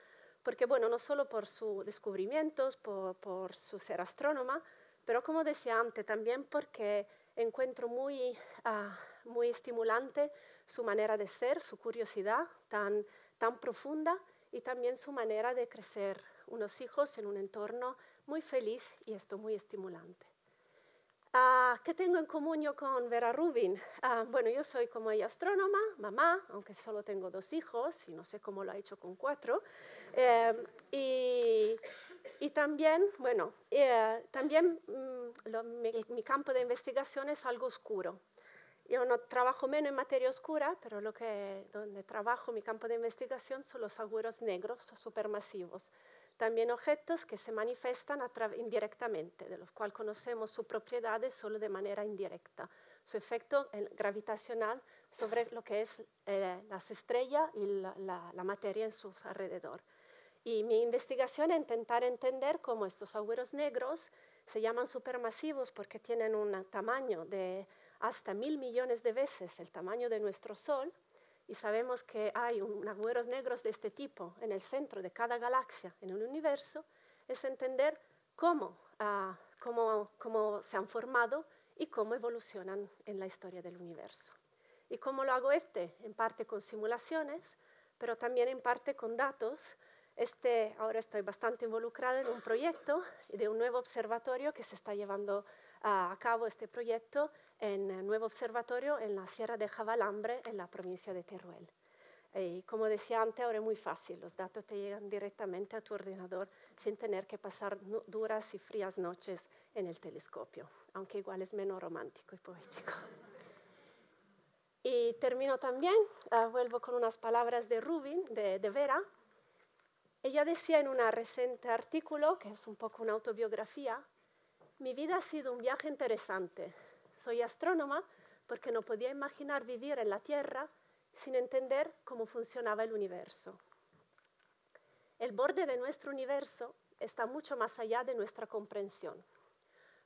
Porque, bueno, no solo por sus descubrimientos, por, su ser astrónoma, pero como decía antes, también porque encuentro muy, ah, muy estimulante su manera de ser, su curiosidad tan, tan profunda y también su manera de crecer unos hijos en un entorno muy feliz y esto muy estimulante. Ah, ¿Qué tengo en común yo con Vera Rubin? Ah, bueno, yo soy como ella astrónoma, mamá, aunque solo tengo dos hijos y no sé cómo lo ha hecho con cuatro. Em, y, también, bueno, eh, también mm, mi, campo de investigación es algo oscuro. Yo no trabajo menos en materia oscura, pero lo donde trabajo, mi campo de investigación son los agujeros negros supermasivos también objetos que se manifiestan indirectamente, de los cuales conocemos sus propiedades solo de manera indirecta, su efecto gravitacional sobre lo que es eh, las estrellas y la, materia en su alrededor. Y mi investigación es intentar entender cómo estos agujeros negros se llaman supermasivos porque tienen un tamaño de hasta mil millones de veces el tamaño de nuestro Sol, y sabemos que hay agüeros agujeros negros de este tipo en el centro de cada galaxia en el universo, es entender ah, cómo, se han formado y cómo evolucionan en la historia del universo. ¿Y cómo lo hago este? En parte con simulaciones, pero también en parte con datos. Este, ahora estoy bastante involucrado en un proyecto de un nuevo observatorio que se está llevando ah, a cabo este proyecto en eh, Nuevo Observatorio en la Sierra de Javalambre, en la provincia de Teruel. Y como decía antes, ahora es muy fácil, los datos te llegan directamente a tu ordenador sin tener que pasar duras y frías noches en el telescopio, aunque igual es menos romántico y poético. Y termino también, ah, vuelvo con unas palabras de Rubin, de Vera. Ella decía en un reciente artículo, que es un poco una autobiografía, mi vida ha sido un viaje interesante, soy astrónoma porque no podía imaginar vivir en la Tierra sin entender cómo funcionaba el universo. El borde de nuestro universo está mucho más allá de nuestra comprensión.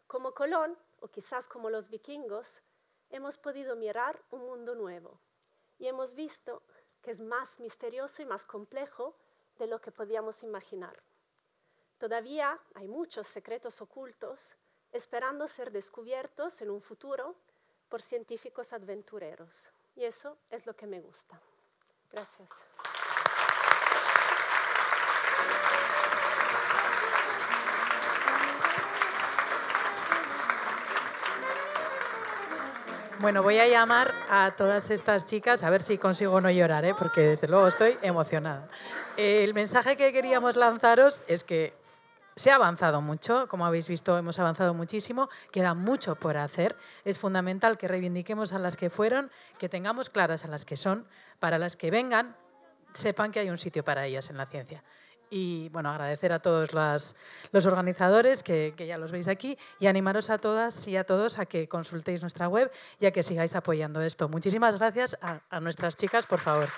Como Colón, o quizás como los vikingos, hemos podido mirar un mundo nuevo y hemos visto que es más misterioso y más complejo de lo que podíamos imaginar. Todavía hay muchos secretos ocultos esperando ser descubiertos en un futuro por científicos aventureros. Y eso es lo que me gusta. Gracias. Bueno, voy a llamar a todas estas chicas a ver si consigo no llorar, ¿eh? porque desde luego estoy emocionada. Eh, el mensaje que queríamos lanzaros es que se ha avanzado mucho, como habéis visto, hemos avanzado muchísimo, queda mucho por hacer. Es fundamental que reivindiquemos a las que fueron, que tengamos claras a las que son, para las que vengan, sepan que hay un sitio para ellas en la ciencia. Y bueno, agradecer a todos los organizadores que, ya los veis aquí y animaros a todas y a todos a que consultéis nuestra web y a que sigáis apoyando esto. Muchísimas gracias a, a nuestras chicas, por favor.